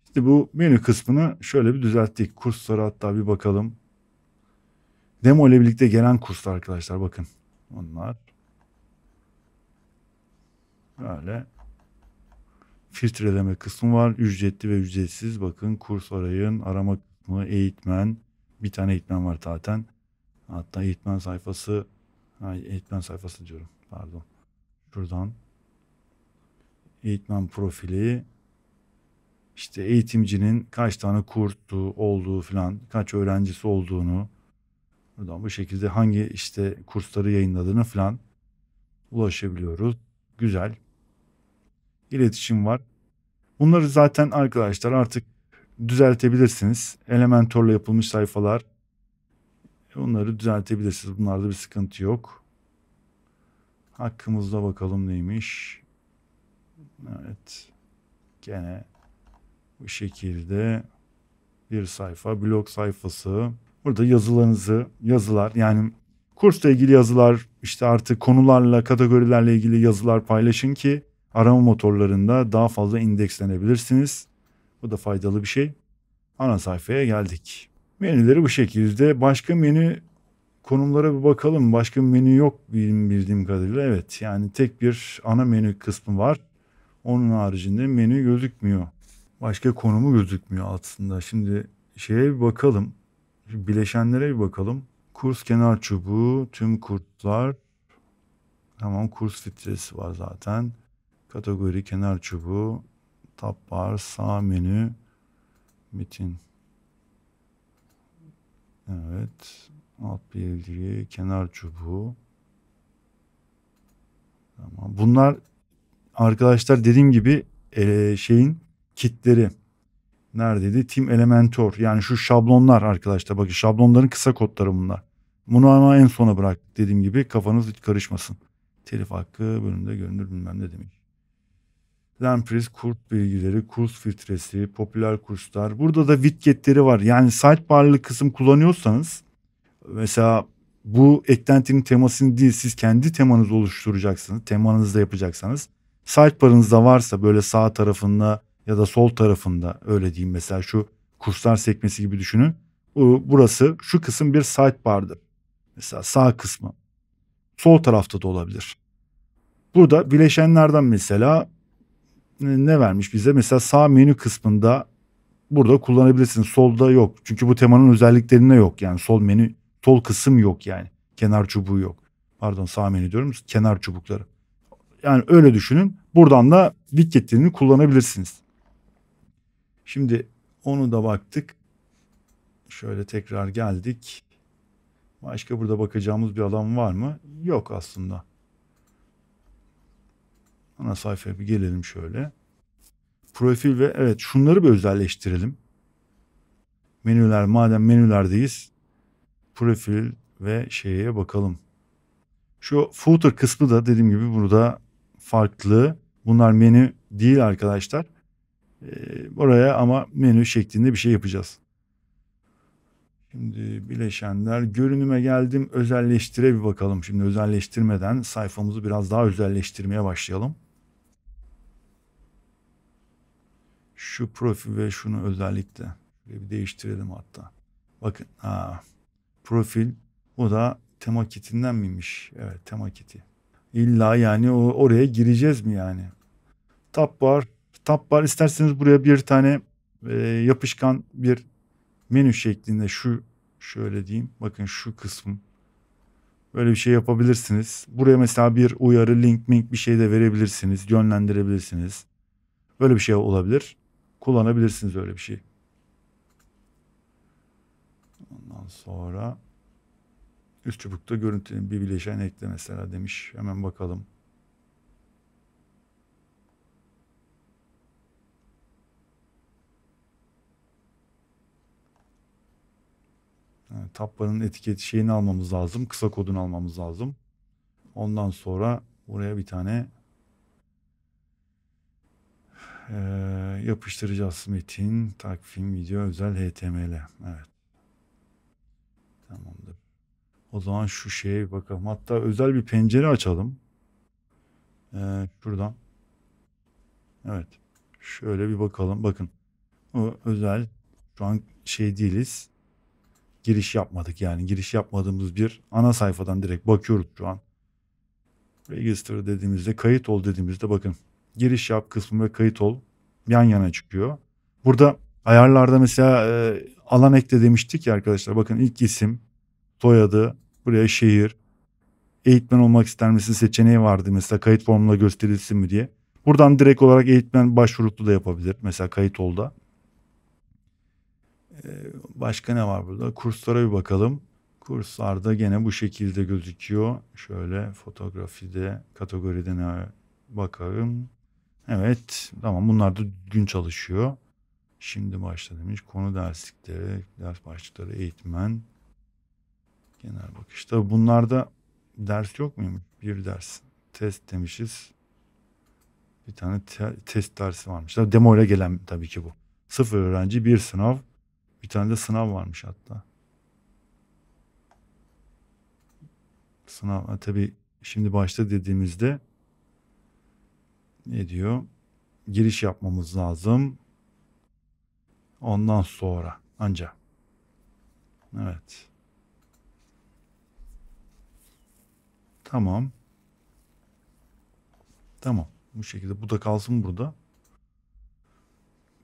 İşte bu menü kısmını şöyle bir düzelttik. Kurslara hatta bir bakalım. Demo ile birlikte gelen kurslar arkadaşlar bakın. Onlar. Böyle filtreleme kısmı var. Ücretli ve ücretsiz. Bakın kurs arayın, arama kısmı, eğitmen. Bir tane eğitmen var zaten. Hatta eğitmen sayfası, ha, eğitmen sayfası diyorum pardon. Şuradan eğitmen profili işte eğitimcinin kaç tane kurtu olduğu falan kaç öğrencisi olduğunu buradan bu şekilde hangi işte kursları yayınladığını falan ulaşabiliyoruz. Güzel. İletişim var. Bunları zaten arkadaşlar artık düzeltebilirsiniz. Elementorla yapılmış sayfalar. Onları düzeltebilirsiniz. Bunlarda bir sıkıntı yok. Hakkımızda bakalım neymiş. Evet. Gene bu şekilde bir sayfa blog sayfası. Burada yazılarınızı yazılar yani kursla ilgili yazılar işte artık konularla kategorilerle ilgili yazılar paylaşın ki arama motorlarında daha fazla indekslenebilirsiniz. Bu da faydalı bir şey. Ana sayfaya geldik. Menüleri bu şekilde. Başka menü konumlara bir bakalım. Başka menü yok bildiğim kadarıyla. Evet yani tek bir ana menü kısmı var. Onun haricinde menü gözükmüyor. Başka konumu gözükmüyor aslında. Şimdi şeye bir bakalım. Bileşenlere bir bakalım. Kurs kenar çubuğu, tüm kurslar. Tamam kurs filtresi var zaten. Kategori kenar çubuğu, tab var, sağ menü, metin. Evet. Alt bildiği, kenar çubuğu. Tamam. Bunlar arkadaşlar dediğim gibi e, şeyin kitleri neredeydi? Team Elementor yani şu şablonlar arkadaşlar bakın şablonların kısa kodları bunlar. Bunu ama en sona bırak dediğim gibi kafanız hiç karışmasın. Telif hakkı bölümde görünür bilmem ne demiş. Lempriz, kurs bilgileri, kurs filtresi, popüler kurslar. Burada da widgetleri var. Yani sidebarlı kısım kullanıyorsanız mesela bu eklentinin temasını değil siz kendi temanızı oluşturacaksınız. Temanızı da yapacaksanız barınızda varsa böyle sağ tarafında ya da sol tarafında öyle diyeyim mesela şu kurslar sekmesi gibi düşünün. Burası şu kısım bir sidebar'dır. Mesela sağ kısmı. Sol tarafta da olabilir. Burada bileşenlerden mesela ne vermiş bize? Mesela sağ menü kısmında burada kullanabilirsiniz. Solda yok. Çünkü bu temanın özelliklerinde yok yani. Sol menü, sol kısım yok yani. Kenar çubuğu yok. Pardon sağ menü diyorum. Kenar çubukları. Yani öyle düşünün. Buradan da widget'ini kullanabilirsiniz. Şimdi onu da baktık. Şöyle tekrar geldik. Başka burada bakacağımız bir alan var mı? Yok aslında. Ana sayfaya bir gelelim şöyle. Profil ve evet şunları bir özelleştirelim. Menüler madem menülerdeyiz. Profil ve şeye bakalım. Şu footer kısmı da dediğim gibi burada farklı. Bunlar menü değil arkadaşlar. Oraya ee, ama menü şeklinde bir şey yapacağız. Şimdi bileşenler görünüme geldim özelleştire bir bakalım. Şimdi özelleştirmeden sayfamızı biraz daha özelleştirmeye başlayalım. Şu profil ve şunu özellikle bir değiştirelim hatta. Bakın ha, profil bu da tema kitinden miymiş? Evet tema kiti. İlla yani oraya gireceğiz mi yani? Tab var. Tab var. İsterseniz buraya bir tane e, yapışkan bir menü şeklinde şu şöyle diyeyim. Bakın şu kısım. Böyle bir şey yapabilirsiniz. Buraya mesela bir uyarı link link bir şey de verebilirsiniz. Yönlendirebilirsiniz. Böyle bir şey olabilir. Kullanabilirsiniz öyle bir şey. Ondan sonra Üst çubukta görüntünün bir bileşen ekle mesela demiş. Hemen bakalım. Yani etiket şeyini almamız lazım. Kısa kodunu almamız lazım. Ondan sonra buraya bir tane yapıştıracağız metin, takvim, video, özel HTML. Evet. Tamam. O zaman şu şeye bir bakalım. Hatta özel bir pencere açalım. Ee, şuradan. Evet. Şöyle bir bakalım. Bakın. O özel. Şu an şey değiliz. Giriş yapmadık yani. Giriş yapmadığımız bir ana sayfadan direkt bakıyoruz şu an. Register dediğimizde kayıt ol dediğimizde bakın. Giriş yap kısmı ve kayıt ol yan yana çıkıyor. Burada ayarlarda mesela e, alan ekle demiştik ya arkadaşlar. Bakın ilk isim, soyadı, buraya şehir, eğitmen olmak ister misin seçeneği vardı mesela kayıt formuna gösterilsin mi diye. Buradan direkt olarak eğitmen başvurusu da yapabilir mesela kayıt oldu Ee, başka ne var burada? Kurslara bir bakalım. Kurslarda gene bu şekilde gözüküyor. Şöyle fotoğrafide kategoriden ne bakalım. Evet tamam bunlar da gün çalışıyor. Şimdi başla demiş. Konu derslikleri, ders başlıkları, eğitmen, Genel bakış. Tabii bunlarda ders yok muymuş? Bir ders. Test demişiz. Bir tane te- test dersi varmış. Tabii demo ile gelen tabii ki bu. Sıfır öğrenci bir sınav. Bir tane de sınav varmış hatta. Sınav tabii şimdi başta dediğimizde ne diyor? Giriş yapmamız lazım. Ondan sonra ancak. Evet. Tamam. Tamam. Bu şekilde bu da kalsın burada.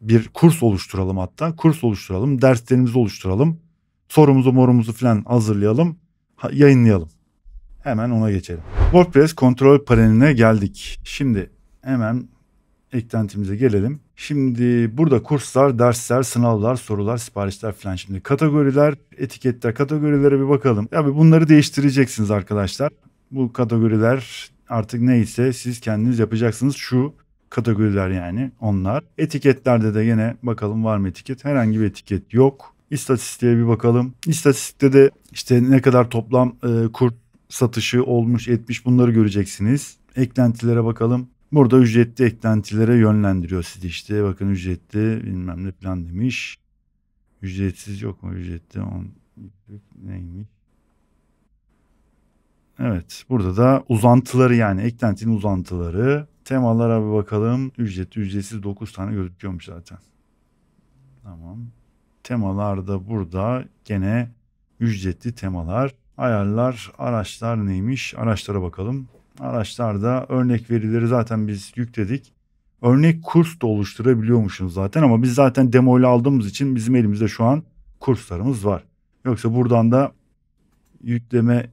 Bir kurs oluşturalım hatta. Kurs oluşturalım. Derslerimizi oluşturalım. Sorumuzu morumuzu falan hazırlayalım. Yayınlayalım. Hemen ona geçelim. WordPress kontrol paneline geldik. Şimdi hemen eklentimize gelelim. Şimdi burada kurslar, dersler, sınavlar, sorular, siparişler falan. Şimdi kategoriler, etiketler, kategorilere bir bakalım. Tabii bunları değiştireceksiniz arkadaşlar bu kategoriler artık neyse siz kendiniz yapacaksınız. Şu kategoriler yani onlar. Etiketlerde de yine bakalım var mı etiket? Herhangi bir etiket yok. İstatistiğe bir bakalım. İstatistikte de işte ne kadar toplam e, kurt satışı olmuş etmiş bunları göreceksiniz. Eklentilere bakalım. Burada ücretli eklentilere yönlendiriyor sizi işte. Bakın ücretli bilmem ne plan demiş. Ücretsiz yok mu ücretli? On, neymiş? Evet burada da uzantıları yani eklentinin uzantıları. Temalara bir bakalım. Ücretli ücretsiz 9 tane gözüküyormuş zaten. Tamam. Temalar da burada gene ücretli temalar. Ayarlar, araçlar neymiş? Araçlara bakalım. Araçlarda örnek verileri zaten biz yükledik. Örnek kurs da oluşturabiliyormuşsunuz zaten ama biz zaten demo ile aldığımız için bizim elimizde şu an kurslarımız var. Yoksa buradan da yükleme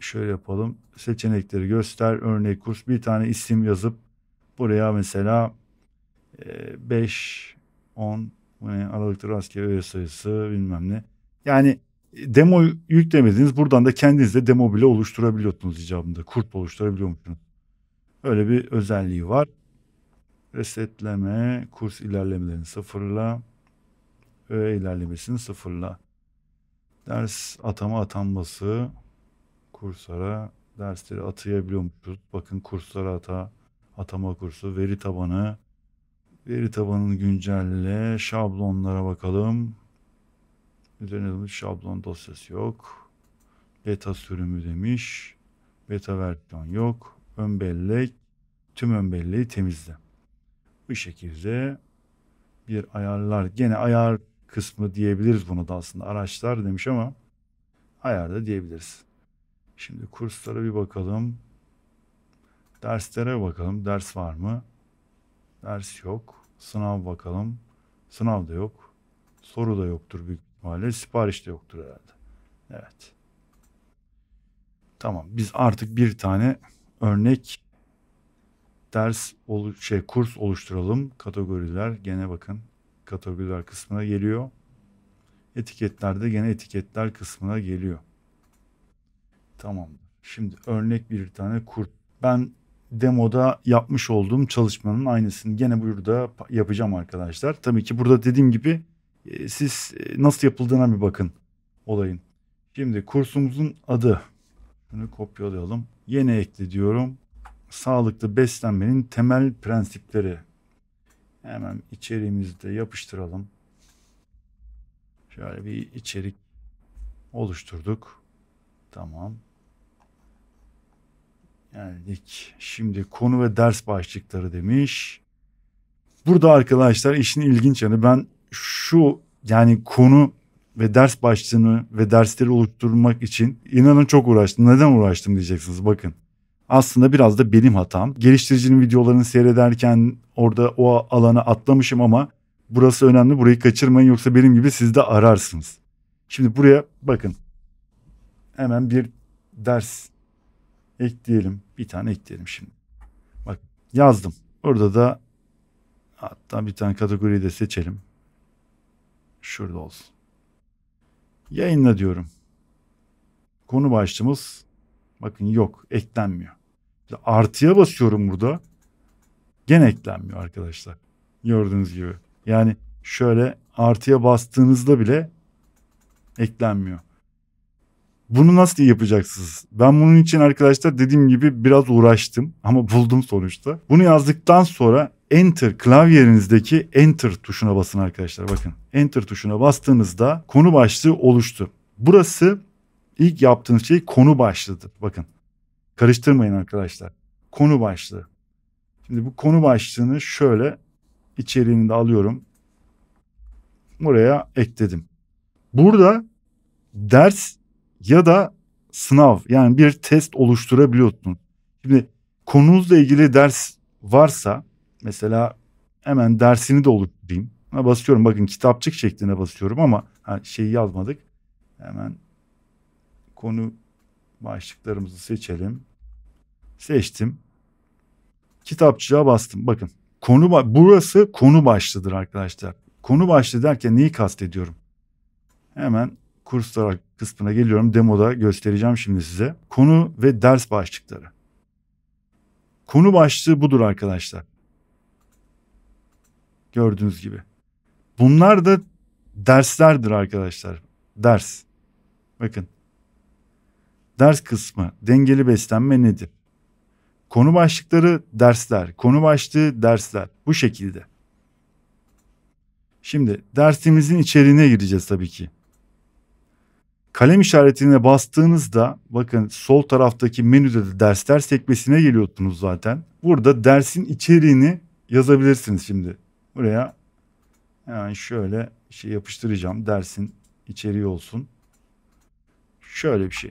şöyle yapalım. Seçenekleri göster. Örnek kurs bir tane isim yazıp buraya mesela 5, e, 10 hani aralıklı rastgele öğe sayısı bilmem ne. Yani e, demo yüklemediniz. Buradan da kendiniz de demo bile oluşturabiliyorsunuz icabında. Kurt oluşturabiliyormuşsunuz. Öyle bir özelliği var. Resetleme, kurs ilerlemelerini sıfırla, öğe ilerlemesini sıfırla. Ders atama atanması, kurslara dersleri atayabiliyormuşuz. Bakın kurslara ata, atama kursu, veri tabanı, veri tabanını güncelle, şablonlara bakalım. Üzerine bir şablon dosyası yok. Beta sürümü demiş. Beta versiyon yok. Ön bellek, tüm ön belleği temizle. Bu şekilde bir ayarlar, gene ayar kısmı diyebiliriz bunu da aslında araçlar demiş ama ayarda diyebiliriz. Şimdi kurslara bir bakalım. Derslere bakalım. Ders var mı? Ders yok. Sınav bakalım. Sınav da yok. Soru da yoktur büyük ihtimalle. Sipariş de yoktur herhalde. Evet. Tamam. Biz artık bir tane örnek ders şey kurs oluşturalım. Kategoriler gene bakın kategoriler kısmına geliyor. Etiketlerde gene etiketler kısmına geliyor. Tamam. Şimdi örnek bir tane kurt. Ben demoda yapmış olduğum çalışmanın aynısını gene burada yapacağım arkadaşlar. Tabii ki burada dediğim gibi e, siz e, nasıl yapıldığına bir bakın olayın. Şimdi kursumuzun adı. Bunu kopyalayalım. Yeni ekle diyorum. Sağlıklı beslenmenin temel prensipleri. Hemen içeriğimizde yapıştıralım. Şöyle bir içerik oluşturduk. Tamam. Geldik. Şimdi konu ve ders başlıkları demiş. Burada arkadaşlar işin ilginç yanı ben şu yani konu ve ders başlığını ve dersleri oluşturmak için inanın çok uğraştım. Neden uğraştım diyeceksiniz bakın. Aslında biraz da benim hatam. Geliştiricinin videolarını seyrederken orada o alana atlamışım ama burası önemli. Burayı kaçırmayın yoksa benim gibi siz de ararsınız. Şimdi buraya bakın. Hemen bir ders ekleyelim. Bir tane ekleyelim şimdi. Bak yazdım. Burada da hatta bir tane kategoriyi de seçelim. Şurada olsun. Yayınla diyorum. Konu başlığımız bakın yok eklenmiyor. Artıya basıyorum burada. Gene eklenmiyor arkadaşlar. Gördüğünüz gibi. Yani şöyle artıya bastığınızda bile eklenmiyor. Bunu nasıl yapacaksınız? Ben bunun için arkadaşlar dediğim gibi biraz uğraştım ama buldum sonuçta. Bunu yazdıktan sonra Enter klavyenizdeki Enter tuşuna basın arkadaşlar bakın. Enter tuşuna bastığınızda konu başlığı oluştu. Burası ilk yaptığınız şey konu başlığıdır. Bakın karıştırmayın arkadaşlar. Konu başlığı. Şimdi bu konu başlığını şöyle içeriğini de alıyorum. Buraya ekledim. Burada ders ya da sınav yani bir test oluşturabiliyordun. Şimdi konunuzla ilgili ders varsa mesela hemen dersini de oluşturayım. Ha, basıyorum bakın kitapçık şeklinde basıyorum ama ha, şeyi yazmadık. Hemen konu başlıklarımızı seçelim. Seçtim. Kitapçığa bastım. Bakın konu burası konu başlıdır arkadaşlar. Konu başlığı derken neyi kastediyorum? Hemen kurslar kısmına geliyorum. Demoda göstereceğim şimdi size. Konu ve ders başlıkları. Konu başlığı budur arkadaşlar. Gördüğünüz gibi. Bunlar da derslerdir arkadaşlar. Ders. Bakın. Ders kısmı dengeli beslenme nedir? Konu başlıkları dersler. Konu başlığı dersler. Bu şekilde. Şimdi dersimizin içeriğine gireceğiz tabii ki kalem işaretine bastığınızda bakın sol taraftaki menüde de dersler sekmesine geliyordunuz zaten. Burada dersin içeriğini yazabilirsiniz şimdi. Buraya yani şöyle şey yapıştıracağım dersin içeriği olsun. Şöyle bir şey.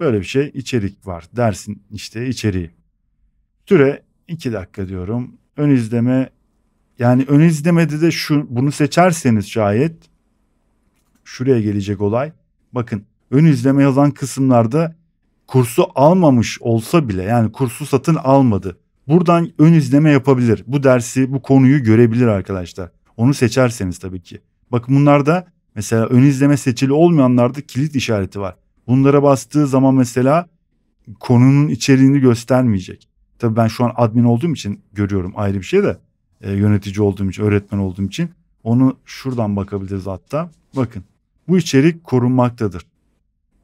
Böyle bir şey içerik var. Dersin işte içeriği. Süre 2 dakika diyorum. Ön izleme yani ön izlemede de şu bunu seçerseniz şayet şuraya gelecek olay. Bakın ön izleme yazan kısımlarda kursu almamış olsa bile yani kursu satın almadı. Buradan ön izleme yapabilir. Bu dersi, bu konuyu görebilir arkadaşlar. Onu seçerseniz tabii ki. Bakın bunlarda mesela ön izleme seçili olmayanlarda kilit işareti var. Bunlara bastığı zaman mesela konunun içeriğini göstermeyecek. Tabii ben şu an admin olduğum için görüyorum ayrı bir şey de e, yönetici olduğum için, öğretmen olduğum için. Onu şuradan bakabiliriz hatta. Bakın bu içerik korunmaktadır.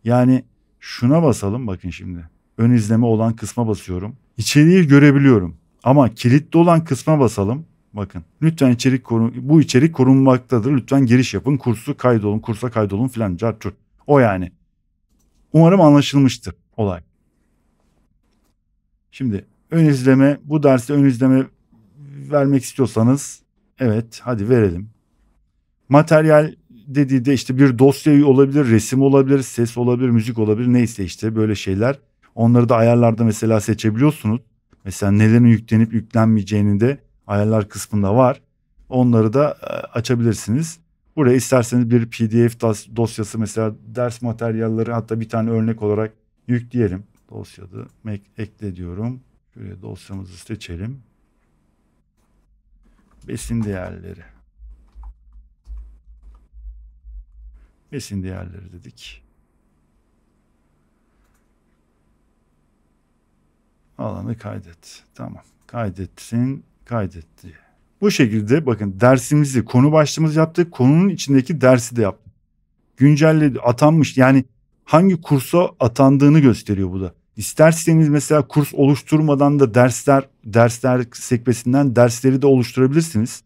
Yani şuna basalım bakın şimdi. Ön izleme olan kısma basıyorum. İçeriği görebiliyorum. Ama kilitli olan kısma basalım. Bakın lütfen içerik korun bu içerik korunmaktadır. Lütfen giriş yapın. Kursu kaydolun, kursa kaydolun filan. Cartur. O yani. Umarım anlaşılmıştır olay. Şimdi ön izleme bu derste ön izleme vermek istiyorsanız evet hadi verelim. Materyal dediği de işte bir dosya olabilir, resim olabilir, ses olabilir, müzik olabilir neyse işte böyle şeyler. Onları da ayarlarda mesela seçebiliyorsunuz. Mesela nelerin yüklenip yüklenmeyeceğini de ayarlar kısmında var. Onları da e, açabilirsiniz. Buraya isterseniz bir PDF dosyası mesela ders materyalleri hatta bir tane örnek olarak yükleyelim. Dosyada ekle diyorum. Şuraya dosyamızı seçelim. Besin değerleri. besin değerleri dedik. Alanı kaydet. Tamam. Kaydetsin, kaydetti. Bu şekilde bakın dersimizi, konu başlığımız yaptık. Konunun içindeki dersi de yaptık. Güncelledi, atanmış. Yani hangi kursa atandığını gösteriyor bu da. İsterseniz mesela kurs oluşturmadan da dersler dersler sekmesinden dersleri de oluşturabilirsiniz.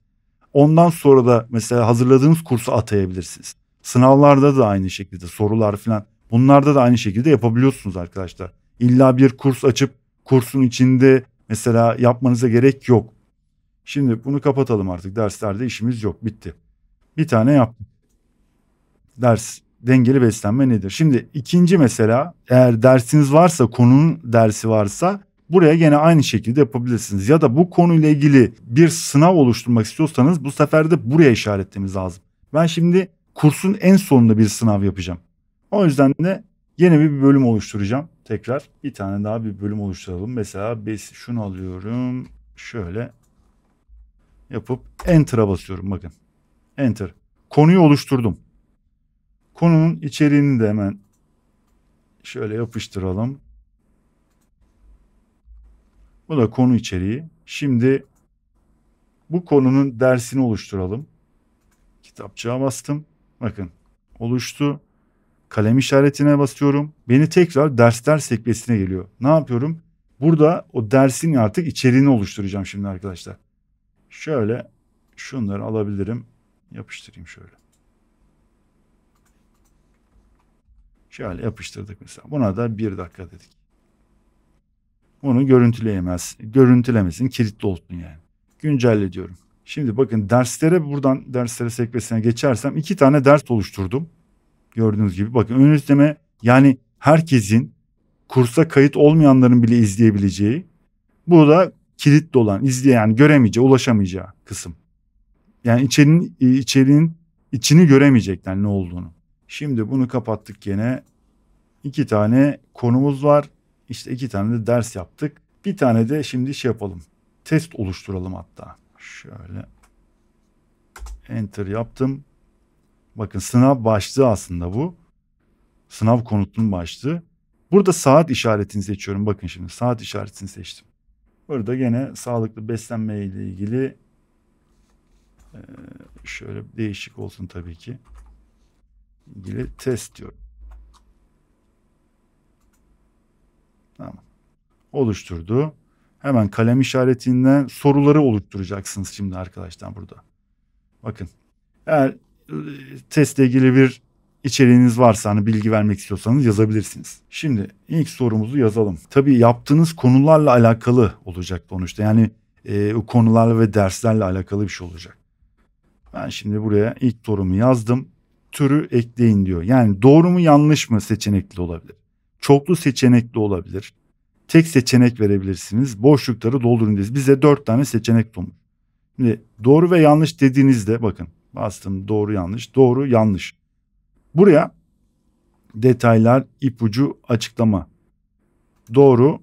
Ondan sonra da mesela hazırladığınız kursu atayabilirsiniz. Sınavlarda da aynı şekilde sorular falan. Bunlarda da aynı şekilde yapabiliyorsunuz arkadaşlar. İlla bir kurs açıp kursun içinde mesela yapmanıza gerek yok. Şimdi bunu kapatalım artık. Derslerde işimiz yok. Bitti. Bir tane yaptık. Ders dengeli beslenme nedir? Şimdi ikinci mesela eğer dersiniz varsa konunun dersi varsa buraya gene aynı şekilde yapabilirsiniz. Ya da bu konuyla ilgili bir sınav oluşturmak istiyorsanız bu sefer de buraya işaretlememiz lazım. Ben şimdi kursun en sonunda bir sınav yapacağım. O yüzden de yeni bir bölüm oluşturacağım. Tekrar bir tane daha bir bölüm oluşturalım. Mesela biz şunu alıyorum. Şöyle yapıp enter'a basıyorum bakın. Enter. Konuyu oluşturdum. Konunun içeriğini de hemen şöyle yapıştıralım. Bu da konu içeriği. Şimdi bu konunun dersini oluşturalım. Kitapçığa bastım. Bakın oluştu. Kalem işaretine basıyorum. Beni tekrar dersler sekmesine geliyor. Ne yapıyorum? Burada o dersin artık içeriğini oluşturacağım şimdi arkadaşlar. Şöyle şunları alabilirim. Yapıştırayım şöyle. Şöyle yapıştırdık mesela. Buna da bir dakika dedik. Bunu görüntüleyemez. Görüntülemesin. Kilitli olsun yani. Güncelle diyorum. Şimdi bakın derslere buradan derslere sekmesine geçersem iki tane ders oluşturdum. Gördüğünüz gibi bakın ön izleme yani herkesin kursa kayıt olmayanların bile izleyebileceği. Bu da kilitli olan izleyen yani göremeyeceği ulaşamayacağı kısım. Yani içerinin, e, içerinin içini göremeyecekler ne olduğunu. Şimdi bunu kapattık gene. İki tane konumuz var. İşte iki tane de ders yaptık. Bir tane de şimdi şey yapalım. Test oluşturalım hatta. Şöyle enter yaptım. Bakın sınav başlığı aslında bu. Sınav konutunun başlığı. Burada saat işaretini seçiyorum. Bakın şimdi saat işaretini seçtim. Burada gene sağlıklı beslenme ile ilgili e, şöyle değişik olsun tabii ki. ilgili test diyorum. Tamam. Oluşturdu. Hemen kalem işaretinden soruları oluşturacaksınız şimdi arkadaşlar burada. Bakın eğer e, testle ilgili bir içeriğiniz varsa hani bilgi vermek istiyorsanız yazabilirsiniz. Şimdi ilk sorumuzu yazalım. Tabii yaptığınız konularla alakalı olacak sonuçta. Yani e, o konularla ve derslerle alakalı bir şey olacak. Ben şimdi buraya ilk sorumu yazdım. Türü ekleyin diyor. Yani doğru mu yanlış mı seçenekli olabilir. Çoklu seçenekli olabilir tek seçenek verebilirsiniz. Boşlukları doldurun diye. Bize dört tane seçenek dolmuş. Şimdi doğru ve yanlış dediğinizde bakın bastım doğru yanlış doğru yanlış. Buraya detaylar ipucu açıklama. Doğru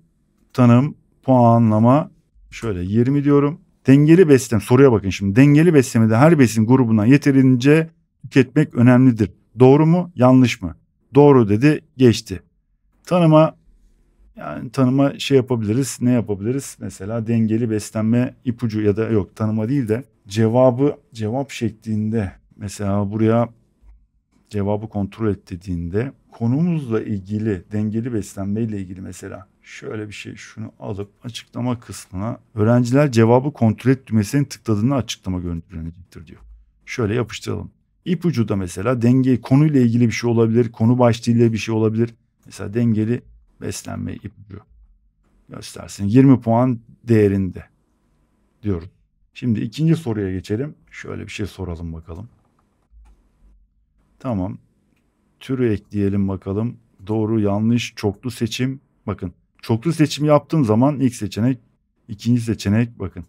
tanım puanlama şöyle 20 diyorum. Dengeli besleme soruya bakın şimdi dengeli beslemede her besin grubundan yeterince tüketmek önemlidir. Doğru mu yanlış mı? Doğru dedi geçti. Tanıma yani tanıma şey yapabiliriz. Ne yapabiliriz? Mesela dengeli beslenme ipucu ya da yok tanıma değil de cevabı cevap şeklinde mesela buraya cevabı kontrol et dediğinde konumuzla ilgili dengeli beslenmeyle ilgili mesela şöyle bir şey şunu alıp açıklama kısmına öğrenciler cevabı kontrol et düğmesini tıkladığında açıklama görüntülenecektir diyor. Şöyle yapıştıralım. İpucu da mesela denge konuyla ilgili bir şey olabilir, konu başlığıyla bir şey olabilir. Mesela dengeli beslenme ipucu göstersin. 20 puan değerinde diyorum. Şimdi ikinci soruya geçelim. Şöyle bir şey soralım bakalım. Tamam. Türü ekleyelim bakalım. Doğru, yanlış, çoklu seçim. Bakın çoklu seçim yaptığım zaman ilk seçenek, ikinci seçenek bakın.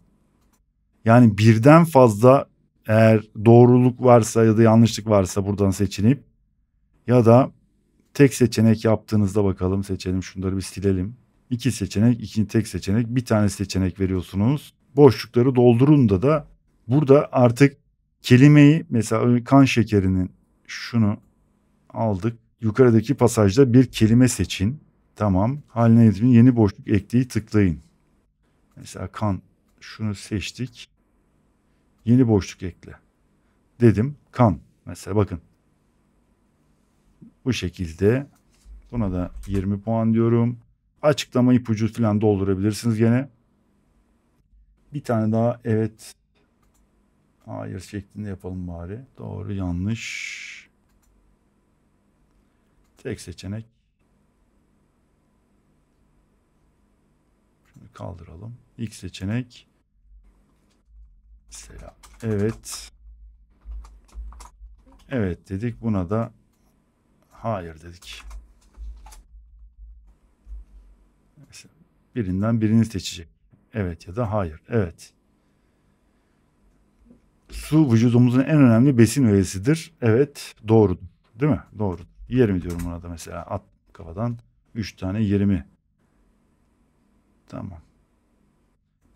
Yani birden fazla eğer doğruluk varsa ya da yanlışlık varsa buradan seçilip ya da Tek seçenek yaptığınızda bakalım seçelim şunları bir silelim. İki seçenek, ikinci tek seçenek, bir tane seçenek veriyorsunuz. Boşlukları doldurun da da burada artık kelimeyi mesela kan şekerinin şunu aldık. Yukarıdaki pasajda bir kelime seçin. Tamam. Haline yetimin yeni boşluk ekleyi tıklayın. Mesela kan şunu seçtik. Yeni boşluk ekle. Dedim kan. Mesela bakın bu şekilde buna da 20 puan diyorum. Açıklama ipucu falan doldurabilirsiniz gene. Bir tane daha evet hayır şeklinde yapalım bari. Doğru yanlış. Tek seçenek. Şunu kaldıralım. İlk seçenek. Selam. Evet. Evet dedik. Buna da Hayır dedik. Birinden birini seçecek. Evet ya da hayır. Evet. Su vücudumuzun en önemli besin öğesidir. Evet doğru. Değil mi? Doğru. 20 diyorum buna da mesela. At kafadan üç tane yerimi. Tamam.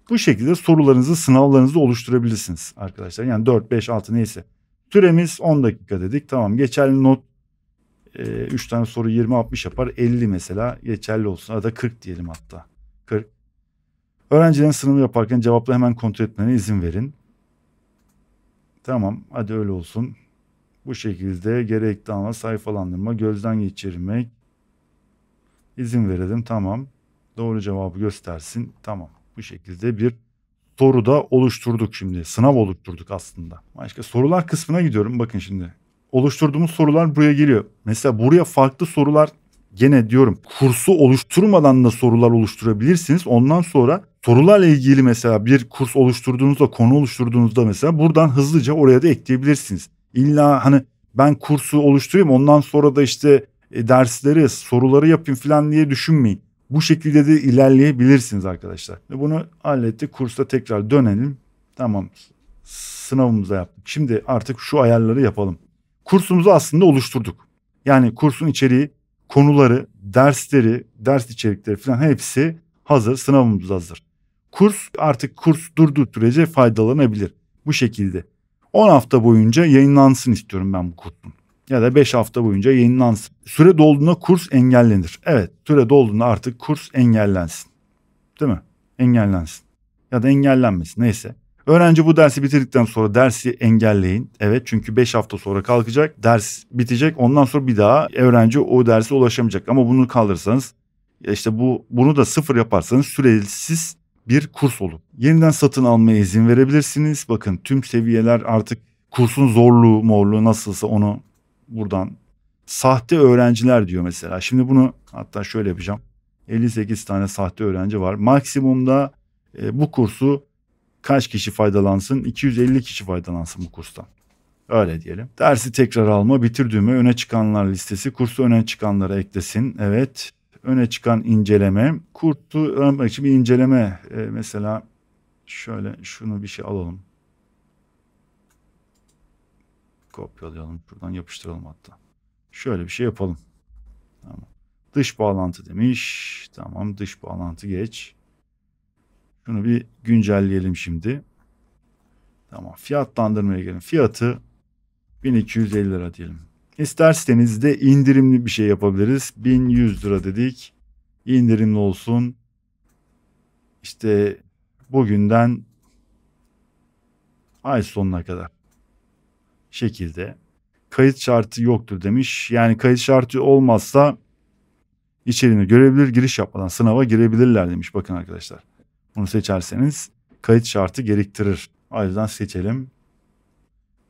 Bu şekilde sorularınızı, sınavlarınızı oluşturabilirsiniz arkadaşlar. Yani 4, 5, 6 neyse. Süremiz 10 dakika dedik. Tamam geçerli not e, 3 tane soru 20-60 yapar. 50 mesela geçerli olsun. Arada 40 diyelim hatta. 40. Öğrencilerin sınavı yaparken cevapları hemen kontrol etmene izin verin. Tamam hadi öyle olsun. Bu şekilde gerekli ana sayfalandırma, gözden geçirmek. izin verelim tamam. Doğru cevabı göstersin. Tamam. Bu şekilde bir soru da oluşturduk şimdi. Sınav oluşturduk aslında. Başka sorular kısmına gidiyorum. Bakın şimdi oluşturduğumuz sorular buraya geliyor. Mesela buraya farklı sorular gene diyorum kursu oluşturmadan da sorular oluşturabilirsiniz. Ondan sonra sorularla ilgili mesela bir kurs oluşturduğunuzda konu oluşturduğunuzda mesela buradan hızlıca oraya da ekleyebilirsiniz. İlla hani ben kursu oluşturayım ondan sonra da işte e, dersleri soruları yapayım falan diye düşünmeyin. Bu şekilde de ilerleyebilirsiniz arkadaşlar. Ve bunu hallettik Kursa tekrar dönelim. Tamam sınavımıza yaptık. Şimdi artık şu ayarları yapalım kursumuzu aslında oluşturduk. Yani kursun içeriği, konuları, dersleri, ders içerikleri falan hepsi hazır, sınavımız hazır. Kurs artık kurs durduğu sürece faydalanabilir bu şekilde. 10 hafta boyunca yayınlansın istiyorum ben bu kursun. Ya da 5 hafta boyunca yayınlansın. Süre dolduğunda kurs engellenir. Evet süre dolduğunda artık kurs engellensin. Değil mi? Engellensin. Ya da engellenmesin neyse. Öğrenci bu dersi bitirdikten sonra dersi engelleyin. Evet çünkü 5 hafta sonra kalkacak. Ders bitecek. Ondan sonra bir daha öğrenci o derse ulaşamayacak. Ama bunu kaldırırsanız işte bu bunu da sıfır yaparsanız süresiz bir kurs olur. Yeniden satın almaya izin verebilirsiniz. Bakın tüm seviyeler artık kursun zorluğu, morluğu nasılsa onu buradan sahte öğrenciler diyor mesela. Şimdi bunu hatta şöyle yapacağım. 58 tane sahte öğrenci var. Maksimumda e, bu kursu kaç kişi faydalansın? 250 kişi faydalansın bu kurstan. Öyle diyelim. Dersi tekrar alma, bitirdiğime öne çıkanlar listesi. Kursu öne çıkanlara eklesin. Evet. Öne çıkan inceleme. Kursu öğrenmek için bir inceleme. Ee, mesela şöyle şunu bir şey alalım. Kopyalayalım. Buradan yapıştıralım hatta. Şöyle bir şey yapalım. Tamam. Dış bağlantı demiş. Tamam dış bağlantı geç. Şunu bir güncelleyelim şimdi. Tamam fiyatlandırmaya gelin. Fiyatı 1250 lira diyelim. İsterseniz de indirimli bir şey yapabiliriz. 1100 lira dedik. İndirimli olsun. İşte bugünden ay sonuna kadar şekilde kayıt şartı yoktur demiş. Yani kayıt şartı olmazsa içeriğini görebilir, giriş yapmadan sınava girebilirler demiş. Bakın arkadaşlar. Bunu seçerseniz kayıt şartı gerektirir. O yüzden seçelim.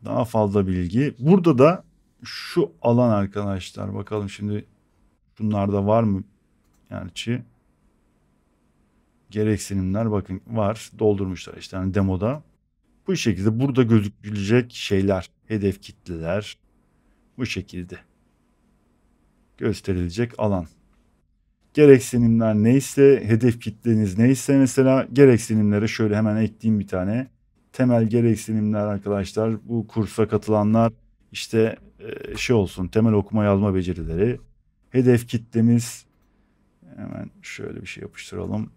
Daha fazla bilgi. Burada da şu alan arkadaşlar bakalım şimdi bunlarda var mı? Gerçi gereksinimler bakın var doldurmuşlar işte yani demoda. Bu şekilde burada gözükülecek şeyler, hedef kitleler bu şekilde gösterilecek alan. Gereksinimler neyse, hedef kitleniz neyse mesela gereksinimlere şöyle hemen ekleyeyim bir tane. Temel gereksinimler arkadaşlar bu kursa katılanlar işte e, şey olsun temel okuma yazma becerileri. Hedef kitlemiz hemen şöyle bir şey yapıştıralım.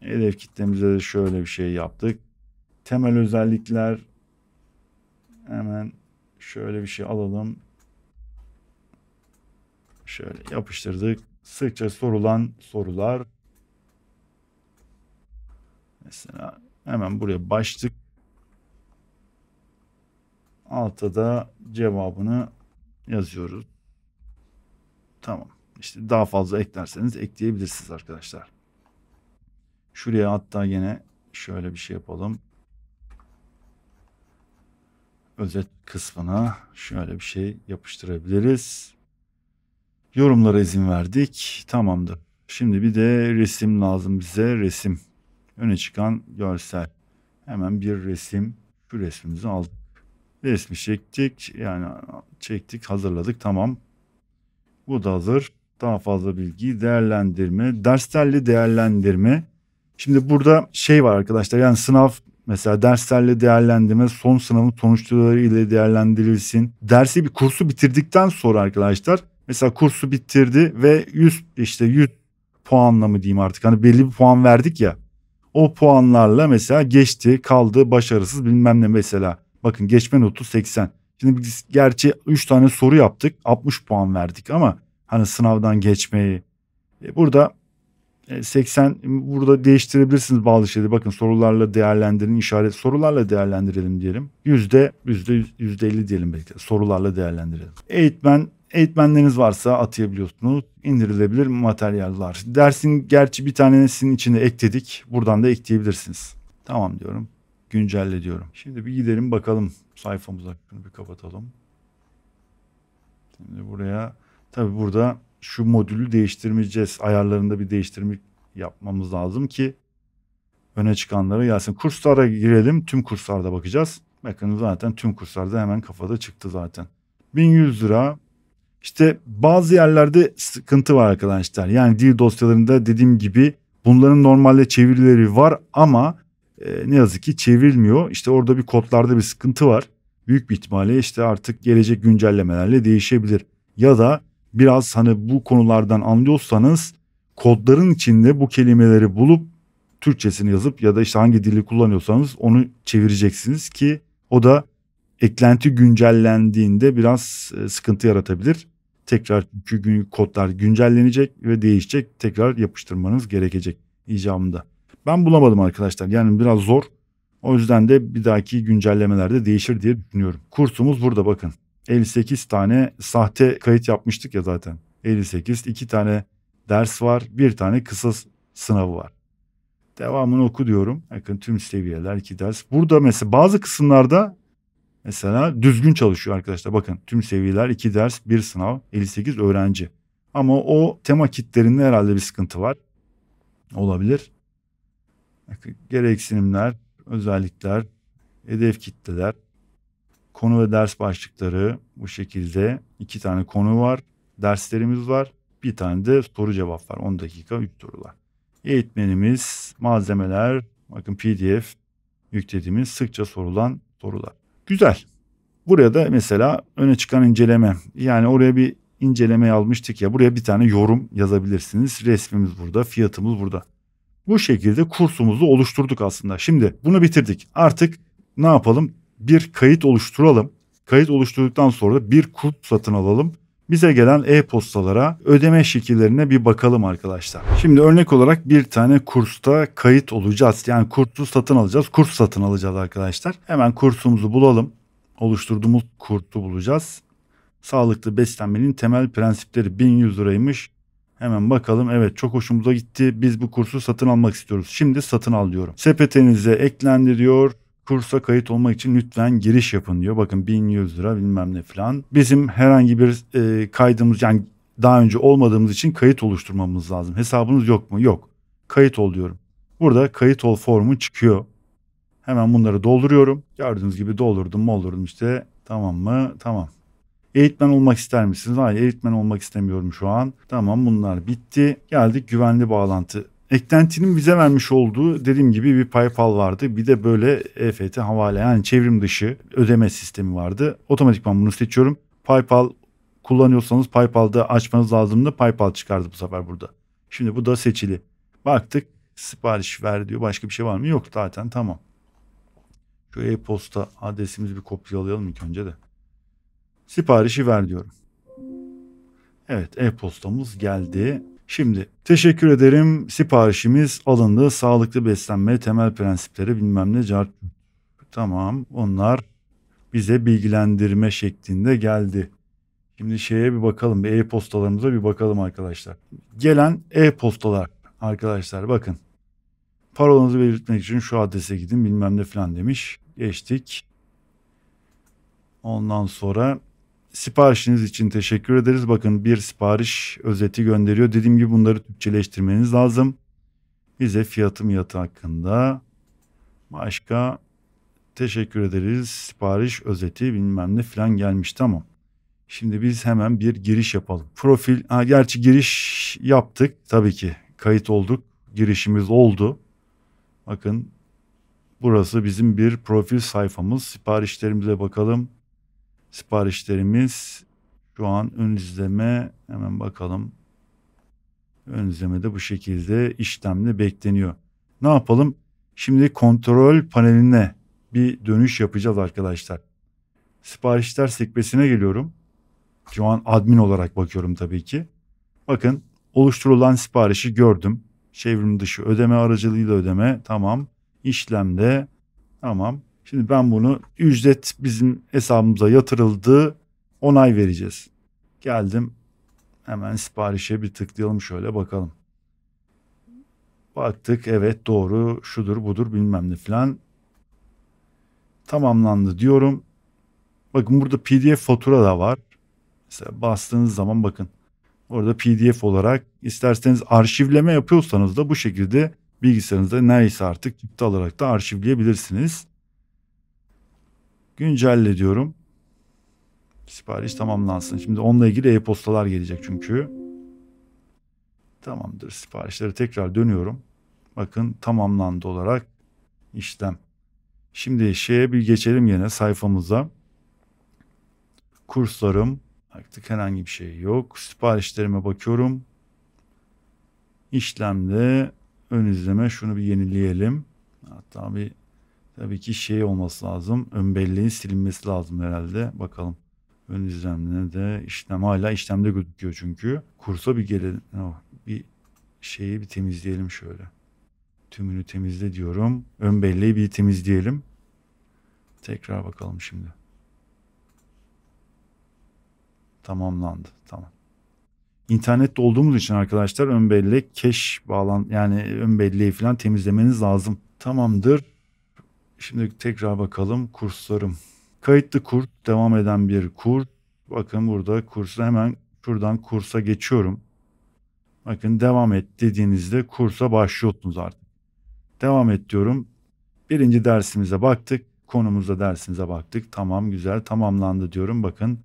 Hedef kitlemize de şöyle bir şey yaptık. Temel özellikler hemen şöyle bir şey alalım. Şöyle yapıştırdık sıkça sorulan sorular. Mesela hemen buraya başlık. Alta da cevabını yazıyoruz. Tamam. İşte daha fazla eklerseniz ekleyebilirsiniz arkadaşlar. Şuraya hatta yine şöyle bir şey yapalım. Özet kısmına şöyle bir şey yapıştırabiliriz. Yorumlara izin verdik. Tamamdır. Şimdi bir de resim lazım bize. Resim. Öne çıkan görsel. Hemen bir resim. Şu resmimizi aldık. Resmi çektik. Yani çektik, hazırladık. Tamam. Bu da hazır. Daha fazla bilgi, değerlendirme, derslerle değerlendirme. Şimdi burada şey var arkadaşlar. Yani sınav Mesela derslerle değerlendirme, son sınavın sonuçları ile değerlendirilsin. Dersi bir kursu bitirdikten sonra arkadaşlar mesela kursu bitirdi ve 100 işte 100 puanla mı diyeyim artık hani belli bir puan verdik ya. O puanlarla mesela geçti kaldı başarısız bilmem ne mesela. Bakın geçme notu 80. Şimdi biz gerçi 3 tane soru yaptık 60 puan verdik ama hani sınavdan geçmeyi. E, burada 80 e, burada değiştirebilirsiniz bazı şeyleri. Bakın sorularla değerlendirin işaret sorularla değerlendirelim diyelim. Yüzde yüzde yüzde 50 diyelim belki sorularla değerlendirelim. Eğitmen Eğitmenleriniz varsa atayabiliyorsunuz. İndirilebilir materyaller. Dersin gerçi bir tanesinin içine ekledik. Buradan da ekleyebilirsiniz. Tamam diyorum. Güncelle diyorum. Şimdi bir gidelim bakalım sayfamıza. Şunu bir kapatalım. Şimdi buraya tabii burada şu modülü değiştirmeyeceğiz. Ayarlarında bir değiştirme yapmamız lazım ki öne çıkanlara gelsin. Kurslara girelim. Tüm kurslarda bakacağız. Bakın zaten tüm kurslarda hemen kafada çıktı zaten. 1100 lira işte bazı yerlerde sıkıntı var arkadaşlar. Yani dil dosyalarında dediğim gibi bunların normalde çevirileri var ama e, ne yazık ki çevrilmiyor. İşte orada bir kodlarda bir sıkıntı var. Büyük bir ihtimalle işte artık gelecek güncellemelerle değişebilir. Ya da biraz hani bu konulardan anlıyorsanız kodların içinde bu kelimeleri bulup Türkçesini yazıp ya da işte hangi dili kullanıyorsanız onu çevireceksiniz ki o da eklenti güncellendiğinde biraz e, sıkıntı yaratabilir tekrar gün kodlar güncellenecek ve değişecek. Tekrar yapıştırmanız gerekecek icamında. Ben bulamadım arkadaşlar. Yani biraz zor. O yüzden de bir dahaki güncellemelerde değişir diye düşünüyorum. Kursumuz burada bakın. 58 tane sahte kayıt yapmıştık ya zaten. 58, 2 tane ders var, bir tane kısa sınavı var. Devamını oku diyorum. Bakın tüm seviyeler, iki ders. Burada mesela bazı kısımlarda Mesela düzgün çalışıyor arkadaşlar. Bakın tüm seviyeler 2 ders 1 sınav 58 öğrenci. Ama o tema kitlerinde herhalde bir sıkıntı var. Olabilir. Gereksinimler, özellikler, hedef kitleler, konu ve ders başlıkları bu şekilde iki tane konu var. Derslerimiz var. Bir tane de soru cevap var. 10 dakika 3 sorular. Eğitmenimiz, malzemeler, bakın PDF yüklediğimiz sıkça sorulan sorular. Güzel. Buraya da mesela öne çıkan inceleme. Yani oraya bir inceleme almıştık ya. Buraya bir tane yorum yazabilirsiniz. Resmimiz burada, fiyatımız burada. Bu şekilde kursumuzu oluşturduk aslında. Şimdi bunu bitirdik. Artık ne yapalım? Bir kayıt oluşturalım. Kayıt oluşturduktan sonra bir kurs satın alalım bize gelen e-postalara ödeme şekillerine bir bakalım arkadaşlar. Şimdi örnek olarak bir tane kursta kayıt olacağız. Yani kursu satın alacağız. Kurs satın alacağız arkadaşlar. Hemen kursumuzu bulalım. Oluşturduğumuz kurtu bulacağız. Sağlıklı beslenmenin temel prensipleri 1100 liraymış. Hemen bakalım. Evet çok hoşumuza gitti. Biz bu kursu satın almak istiyoruz. Şimdi satın al diyorum. Sepetinize eklendi diyor kursa kayıt olmak için lütfen giriş yapın diyor. Bakın 1100 lira bilmem ne falan. Bizim herhangi bir e, kaydımız yani daha önce olmadığımız için kayıt oluşturmamız lazım. Hesabınız yok mu? Yok. Kayıt ol diyorum. Burada kayıt ol formu çıkıyor. Hemen bunları dolduruyorum. Gördüğünüz gibi doldurdum doldurdum işte. Tamam mı? Tamam. Eğitmen olmak ister misiniz? Hayır eğitmen olmak istemiyorum şu an. Tamam bunlar bitti. Geldik güvenli bağlantı Eklentinin bize vermiş olduğu dediğim gibi bir PayPal vardı. Bir de böyle EFT havale yani çevrim dışı ödeme sistemi vardı. Otomatikman bunu seçiyorum. PayPal kullanıyorsanız PayPal'da açmanız lazımdı. PayPal çıkardı bu sefer burada. Şimdi bu da seçili. Baktık sipariş ver diyor. Başka bir şey var mı? Yok zaten tamam. Şu e-posta adresimizi bir kopyalayalım ilk önce de. Siparişi ver diyorum. Evet e-postamız geldi. Şimdi teşekkür ederim siparişimiz alındı. Sağlıklı beslenme temel prensipleri bilmem ne cart. Tamam onlar bize bilgilendirme şeklinde geldi. Şimdi şeye bir bakalım e-postalarımıza bir bakalım arkadaşlar. Gelen e-postalar arkadaşlar bakın. Parolanızı belirtmek için şu adrese gidin bilmem ne falan demiş. Geçtik. Ondan sonra Siparişiniz için teşekkür ederiz. Bakın bir sipariş özeti gönderiyor. Dediğim gibi bunları Türkçeleştirmeniz lazım. Bize fiyatım yatı hakkında başka teşekkür ederiz. Sipariş özeti bilmem ne falan gelmiş tamam. Şimdi biz hemen bir giriş yapalım. Profil, ha, gerçi giriş yaptık tabii ki. Kayıt olduk, girişimiz oldu. Bakın burası bizim bir profil sayfamız. Siparişlerimize bakalım siparişlerimiz şu an ön izleme hemen bakalım. Ön izleme de bu şekilde işlemle bekleniyor. Ne yapalım? Şimdi kontrol paneline bir dönüş yapacağız arkadaşlar. Siparişler sekmesine geliyorum. Şu an admin olarak bakıyorum tabii ki. Bakın oluşturulan siparişi gördüm. Çevrim dışı ödeme aracılığıyla ödeme tamam. İşlemde tamam. Şimdi ben bunu ücret bizim hesabımıza yatırıldı onay vereceğiz. Geldim hemen siparişe bir tıklayalım şöyle bakalım. Baktık evet doğru şudur budur bilmem ne filan. Tamamlandı diyorum. Bakın burada pdf fatura da var. Mesela bastığınız zaman bakın. Orada pdf olarak isterseniz arşivleme yapıyorsanız da bu şekilde bilgisayarınızda neyse artık iptal olarak da arşivleyebilirsiniz. Güncelle diyorum. Sipariş tamamlansın. Şimdi onunla ilgili e-postalar gelecek çünkü. Tamamdır. Siparişleri tekrar dönüyorum. Bakın tamamlandı olarak işlem. Şimdi şeye bir geçelim yine sayfamıza. Kurslarım artık herhangi bir şey yok. Siparişlerime bakıyorum. İşlemde ön izleme şunu bir yenileyelim. Hatta bir Tabii ki şey olması lazım. Ön belleğin silinmesi lazım herhalde. Bakalım. Ön izlemde de işlem hala işlemde gözüküyor çünkü. Kursa bir gelelim. Bir şeyi bir temizleyelim şöyle. Tümünü temizle diyorum. Ön belleği bir temizleyelim. Tekrar bakalım şimdi. Tamamlandı. Tamam. İnternette olduğumuz için arkadaşlar ön bellek keş bağlan yani ön belleği falan temizlemeniz lazım. Tamamdır. Şimdi tekrar bakalım kurslarım. Kayıtlı kurs devam eden bir kurs. Bakın burada kursa hemen şuradan kursa geçiyorum. Bakın devam et dediğinizde kursa başlıyorsunuz artık. Devam et diyorum. Birinci dersimize baktık. Konumuzda dersimize baktık. Tamam güzel tamamlandı diyorum. Bakın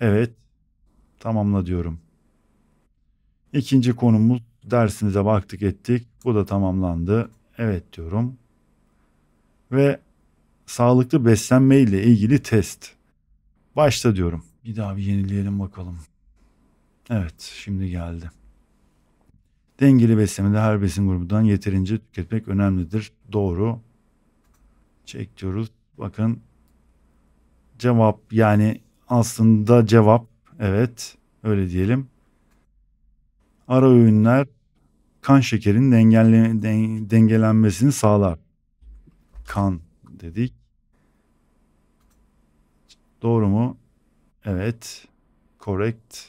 evet tamamla diyorum. İkinci konumuz dersimize baktık ettik. Bu da tamamlandı. Evet diyorum ve sağlıklı beslenme ile ilgili test. Başta diyorum. Bir daha bir yenileyelim bakalım. Evet şimdi geldi. Dengeli beslemede her besin grubundan yeterince tüketmek önemlidir. Doğru. Çek diyoruz. Bakın cevap yani aslında cevap evet öyle diyelim. Ara öğünler kan şekerinin dengele, dengelenmesini sağlar kan dedik. Doğru mu? Evet. Correct.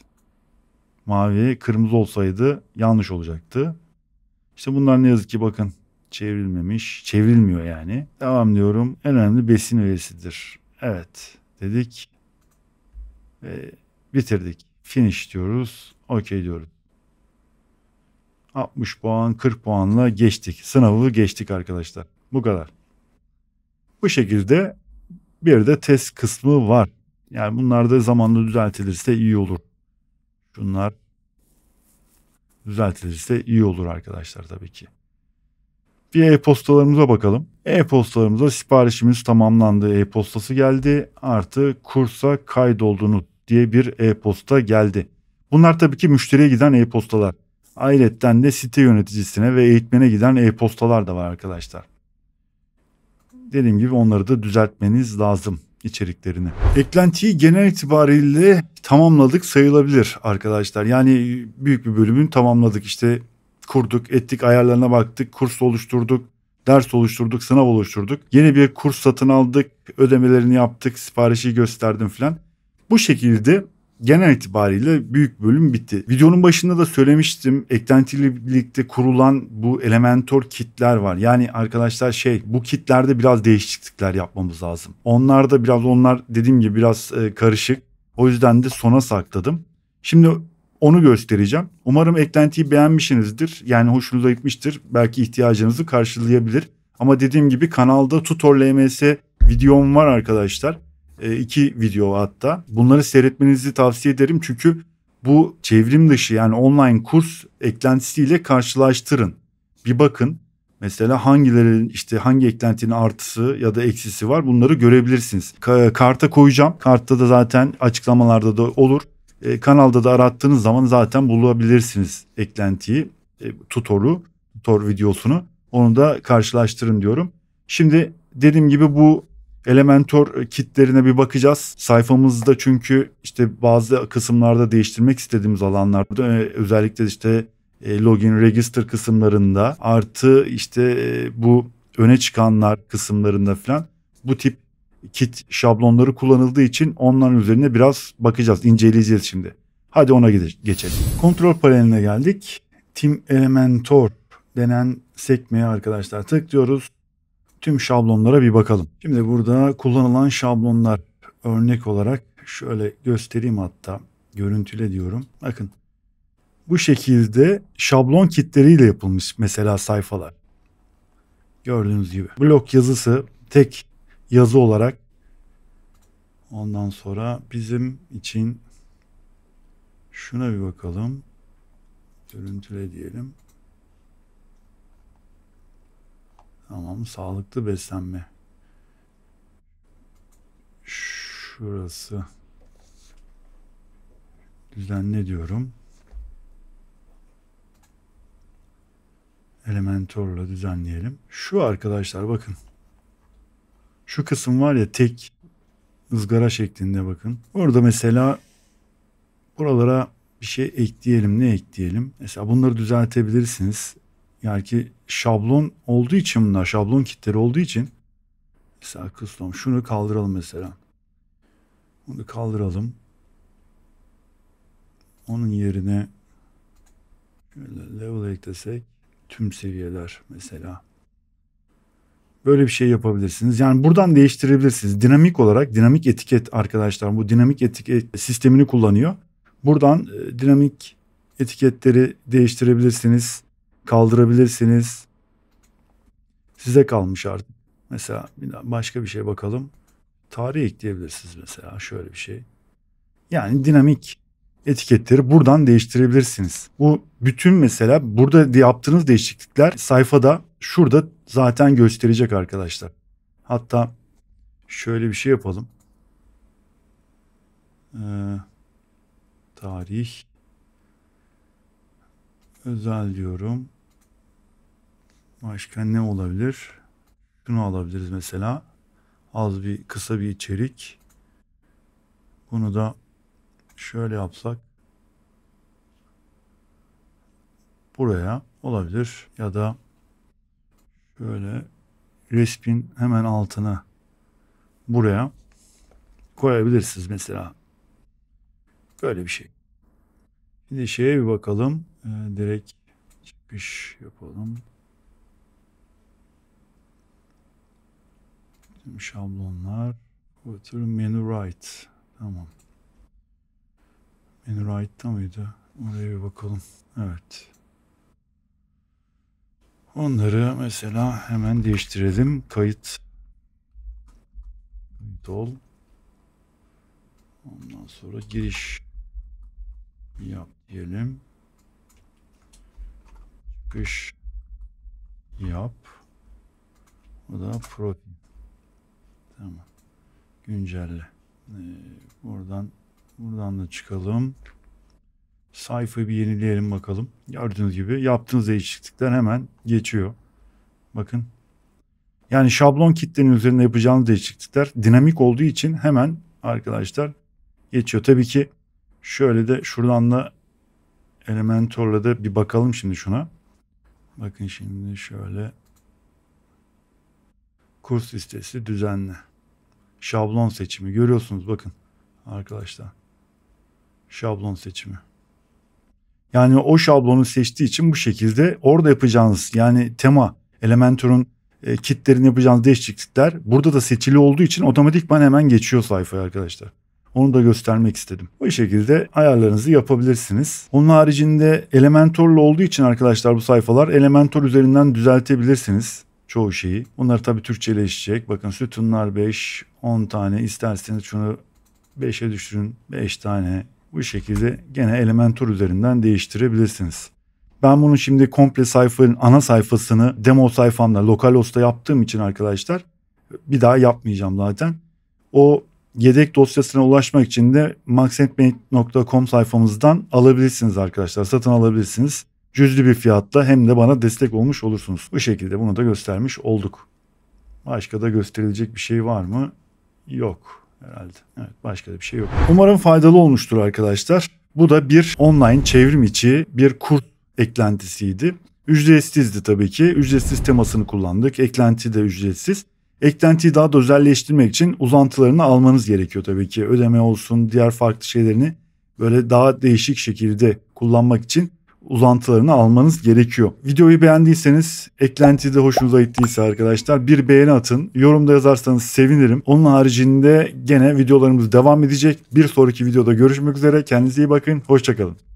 Mavi kırmızı olsaydı yanlış olacaktı. İşte bunlar ne yazık ki bakın çevrilmemiş. Çevrilmiyor yani. Devam diyorum. En önemli besin üyesidir. Evet dedik. Ve bitirdik. Finish diyoruz. Okey diyorum. 60 puan 40 puanla geçtik. Sınavı geçtik arkadaşlar. Bu kadar. Bu şekilde bir de test kısmı var. Yani bunlar da zamanla düzeltilirse iyi olur. Şunlar düzeltilirse iyi olur arkadaşlar tabii ki. Bir e-postalarımıza bakalım. E-postalarımıza siparişimiz tamamlandı. E-postası geldi. Artı kursa kaydoldunuz diye bir e-posta geldi. Bunlar tabii ki müşteriye giden e-postalar. Ayrıca de site yöneticisine ve eğitmene giden e-postalar da var arkadaşlar dediğim gibi onları da düzeltmeniz lazım içeriklerini. Eklentiyi genel itibariyle tamamladık sayılabilir arkadaşlar. Yani büyük bir bölümünü tamamladık işte kurduk, ettik, ayarlarına baktık, kurs oluşturduk, ders oluşturduk, sınav oluşturduk. Yeni bir kurs satın aldık, ödemelerini yaptık, siparişi gösterdim filan. Bu şekilde genel itibariyle büyük bölüm bitti. Videonun başında da söylemiştim. Eklentiyle birlikte kurulan bu Elementor kitler var. Yani arkadaşlar şey bu kitlerde biraz değişiklikler yapmamız lazım. Onlar da biraz onlar dediğim gibi biraz e, karışık. O yüzden de sona sakladım. Şimdi onu göstereceğim. Umarım eklentiyi beğenmişsinizdir. Yani hoşunuza gitmiştir. Belki ihtiyacınızı karşılayabilir. Ama dediğim gibi kanalda Tutor LMS videom var arkadaşlar e, iki video hatta. Bunları seyretmenizi tavsiye ederim çünkü bu çevrim dışı yani online kurs eklentisiyle karşılaştırın. Bir bakın mesela hangilerin işte hangi eklentinin artısı ya da eksisi var bunları görebilirsiniz. Ka- karta koyacağım. Kartta da zaten açıklamalarda da olur. E, kanalda da arattığınız zaman zaten bulabilirsiniz eklentiyi, e, tutoru, tutor videosunu. Onu da karşılaştırın diyorum. Şimdi dediğim gibi bu Elementor e, kitlerine bir bakacağız. Sayfamızda çünkü işte bazı kısımlarda değiştirmek istediğimiz alanlarda e, özellikle işte e, login register kısımlarında artı işte bu öne çıkanlar kısımlarında falan bu tip kit şablonları kullanıldığı için onların üzerine biraz bakacağız, inceleyeceğiz şimdi. Hadi ona geçelim. Kontrol paneline geldik. Team Elementor denen sekmeye arkadaşlar tıklıyoruz tüm şablonlara bir bakalım. Şimdi burada kullanılan şablonlar örnek olarak şöyle göstereyim hatta görüntüle diyorum. Bakın bu şekilde şablon kitleriyle yapılmış mesela sayfalar. Gördüğünüz gibi blok yazısı tek yazı olarak ondan sonra bizim için şuna bir bakalım. Görüntüle diyelim. Tamam sağlıklı beslenme. Şurası. Düzenle diyorum. Elementor'la düzenleyelim. Şu arkadaşlar bakın. Şu kısım var ya tek ızgara şeklinde bakın. Orada mesela buralara bir şey ekleyelim. Ne ekleyelim? Mesela bunları düzeltebilirsiniz. Yani ki şablon olduğu için bunlar şablon kitleri olduğu için mesela custom şunu kaldıralım mesela. Bunu kaldıralım. Onun yerine şöyle level eklesek tüm seviyeler mesela. Böyle bir şey yapabilirsiniz. Yani buradan değiştirebilirsiniz. Dinamik olarak dinamik etiket arkadaşlar bu dinamik etiket sistemini kullanıyor. Buradan e, dinamik etiketleri değiştirebilirsiniz kaldırabilirsiniz. Size kalmış artık. Mesela başka bir şey bakalım. Tarih ekleyebilirsiniz mesela şöyle bir şey. Yani dinamik etiketleri buradan değiştirebilirsiniz. Bu bütün mesela burada yaptığınız değişiklikler sayfada şurada zaten gösterecek arkadaşlar. Hatta şöyle bir şey yapalım. Ee, tarih özel diyorum. Başka ne olabilir? Şunu alabiliriz mesela. Az bir kısa bir içerik. Bunu da şöyle yapsak. Buraya olabilir ya da şöyle resmin hemen altına buraya koyabilirsiniz mesela. Böyle bir şey. Şimdi şeye bir bakalım. Ee, direkt çıkış yapalım. şablonlar. Footer menü right. Tamam. Menü right'ta mıydı? Oraya bir bakalım. Evet. Onları mesela hemen değiştirelim. Kayıt. Kayıt ol. Ondan sonra giriş yap diyelim. Çıkış yap. O da profil. Tamam. Güncelle. Ee, buradan buradan da çıkalım. Sayfayı bir yenileyelim bakalım. Gördüğünüz gibi yaptığınız değişiklikler hemen geçiyor. Bakın. Yani şablon kitlenin üzerinde yapacağınız değişiklikler dinamik olduğu için hemen arkadaşlar geçiyor. Tabii ki şöyle de şuradan da Elementor'la da bir bakalım şimdi şuna. Bakın şimdi şöyle kurs listesi düzenle. Şablon seçimi görüyorsunuz bakın arkadaşlar. Şablon seçimi. Yani o şablonu seçtiği için bu şekilde orada yapacağınız yani tema Elementor'un e, kitlerini yapacağınız değişiklikler burada da seçili olduğu için otomatikman hemen geçiyor sayfaya arkadaşlar. Onu da göstermek istedim. Bu şekilde ayarlarınızı yapabilirsiniz. Onun haricinde Elementor'la olduğu için arkadaşlar bu sayfalar Elementor üzerinden düzeltebilirsiniz çoğu şeyi. Bunlar tabii Türkçeleşecek. Bakın sütunlar 5, 10 tane. İsterseniz şunu 5'e düşürün. 5 tane. Bu şekilde gene Elementor üzerinden değiştirebilirsiniz. Ben bunu şimdi komple sayfanın ana sayfasını demo sayfamda lokal localhost'ta yaptığım için arkadaşlar bir daha yapmayacağım zaten. O yedek dosyasına ulaşmak için de maxentbank.com sayfamızdan alabilirsiniz arkadaşlar. Satın alabilirsiniz cüzlü bir fiyatla hem de bana destek olmuş olursunuz. Bu şekilde bunu da göstermiş olduk. Başka da gösterilecek bir şey var mı? Yok herhalde. Evet başka da bir şey yok. Umarım faydalı olmuştur arkadaşlar. Bu da bir online çevrim içi bir kurs eklentisiydi. Ücretsizdi tabii ki. Ücretsiz temasını kullandık. Eklenti de ücretsiz. Eklentiyi daha da özelleştirmek için uzantılarını almanız gerekiyor tabii ki. Ödeme olsun, diğer farklı şeylerini böyle daha değişik şekilde kullanmak için uzantılarını almanız gerekiyor. Videoyu beğendiyseniz, eklentiyi de hoşunuza gittiyse arkadaşlar bir beğeni atın. Yorumda yazarsanız sevinirim. Onun haricinde gene videolarımız devam edecek. Bir sonraki videoda görüşmek üzere. Kendinize iyi bakın. Hoşçakalın.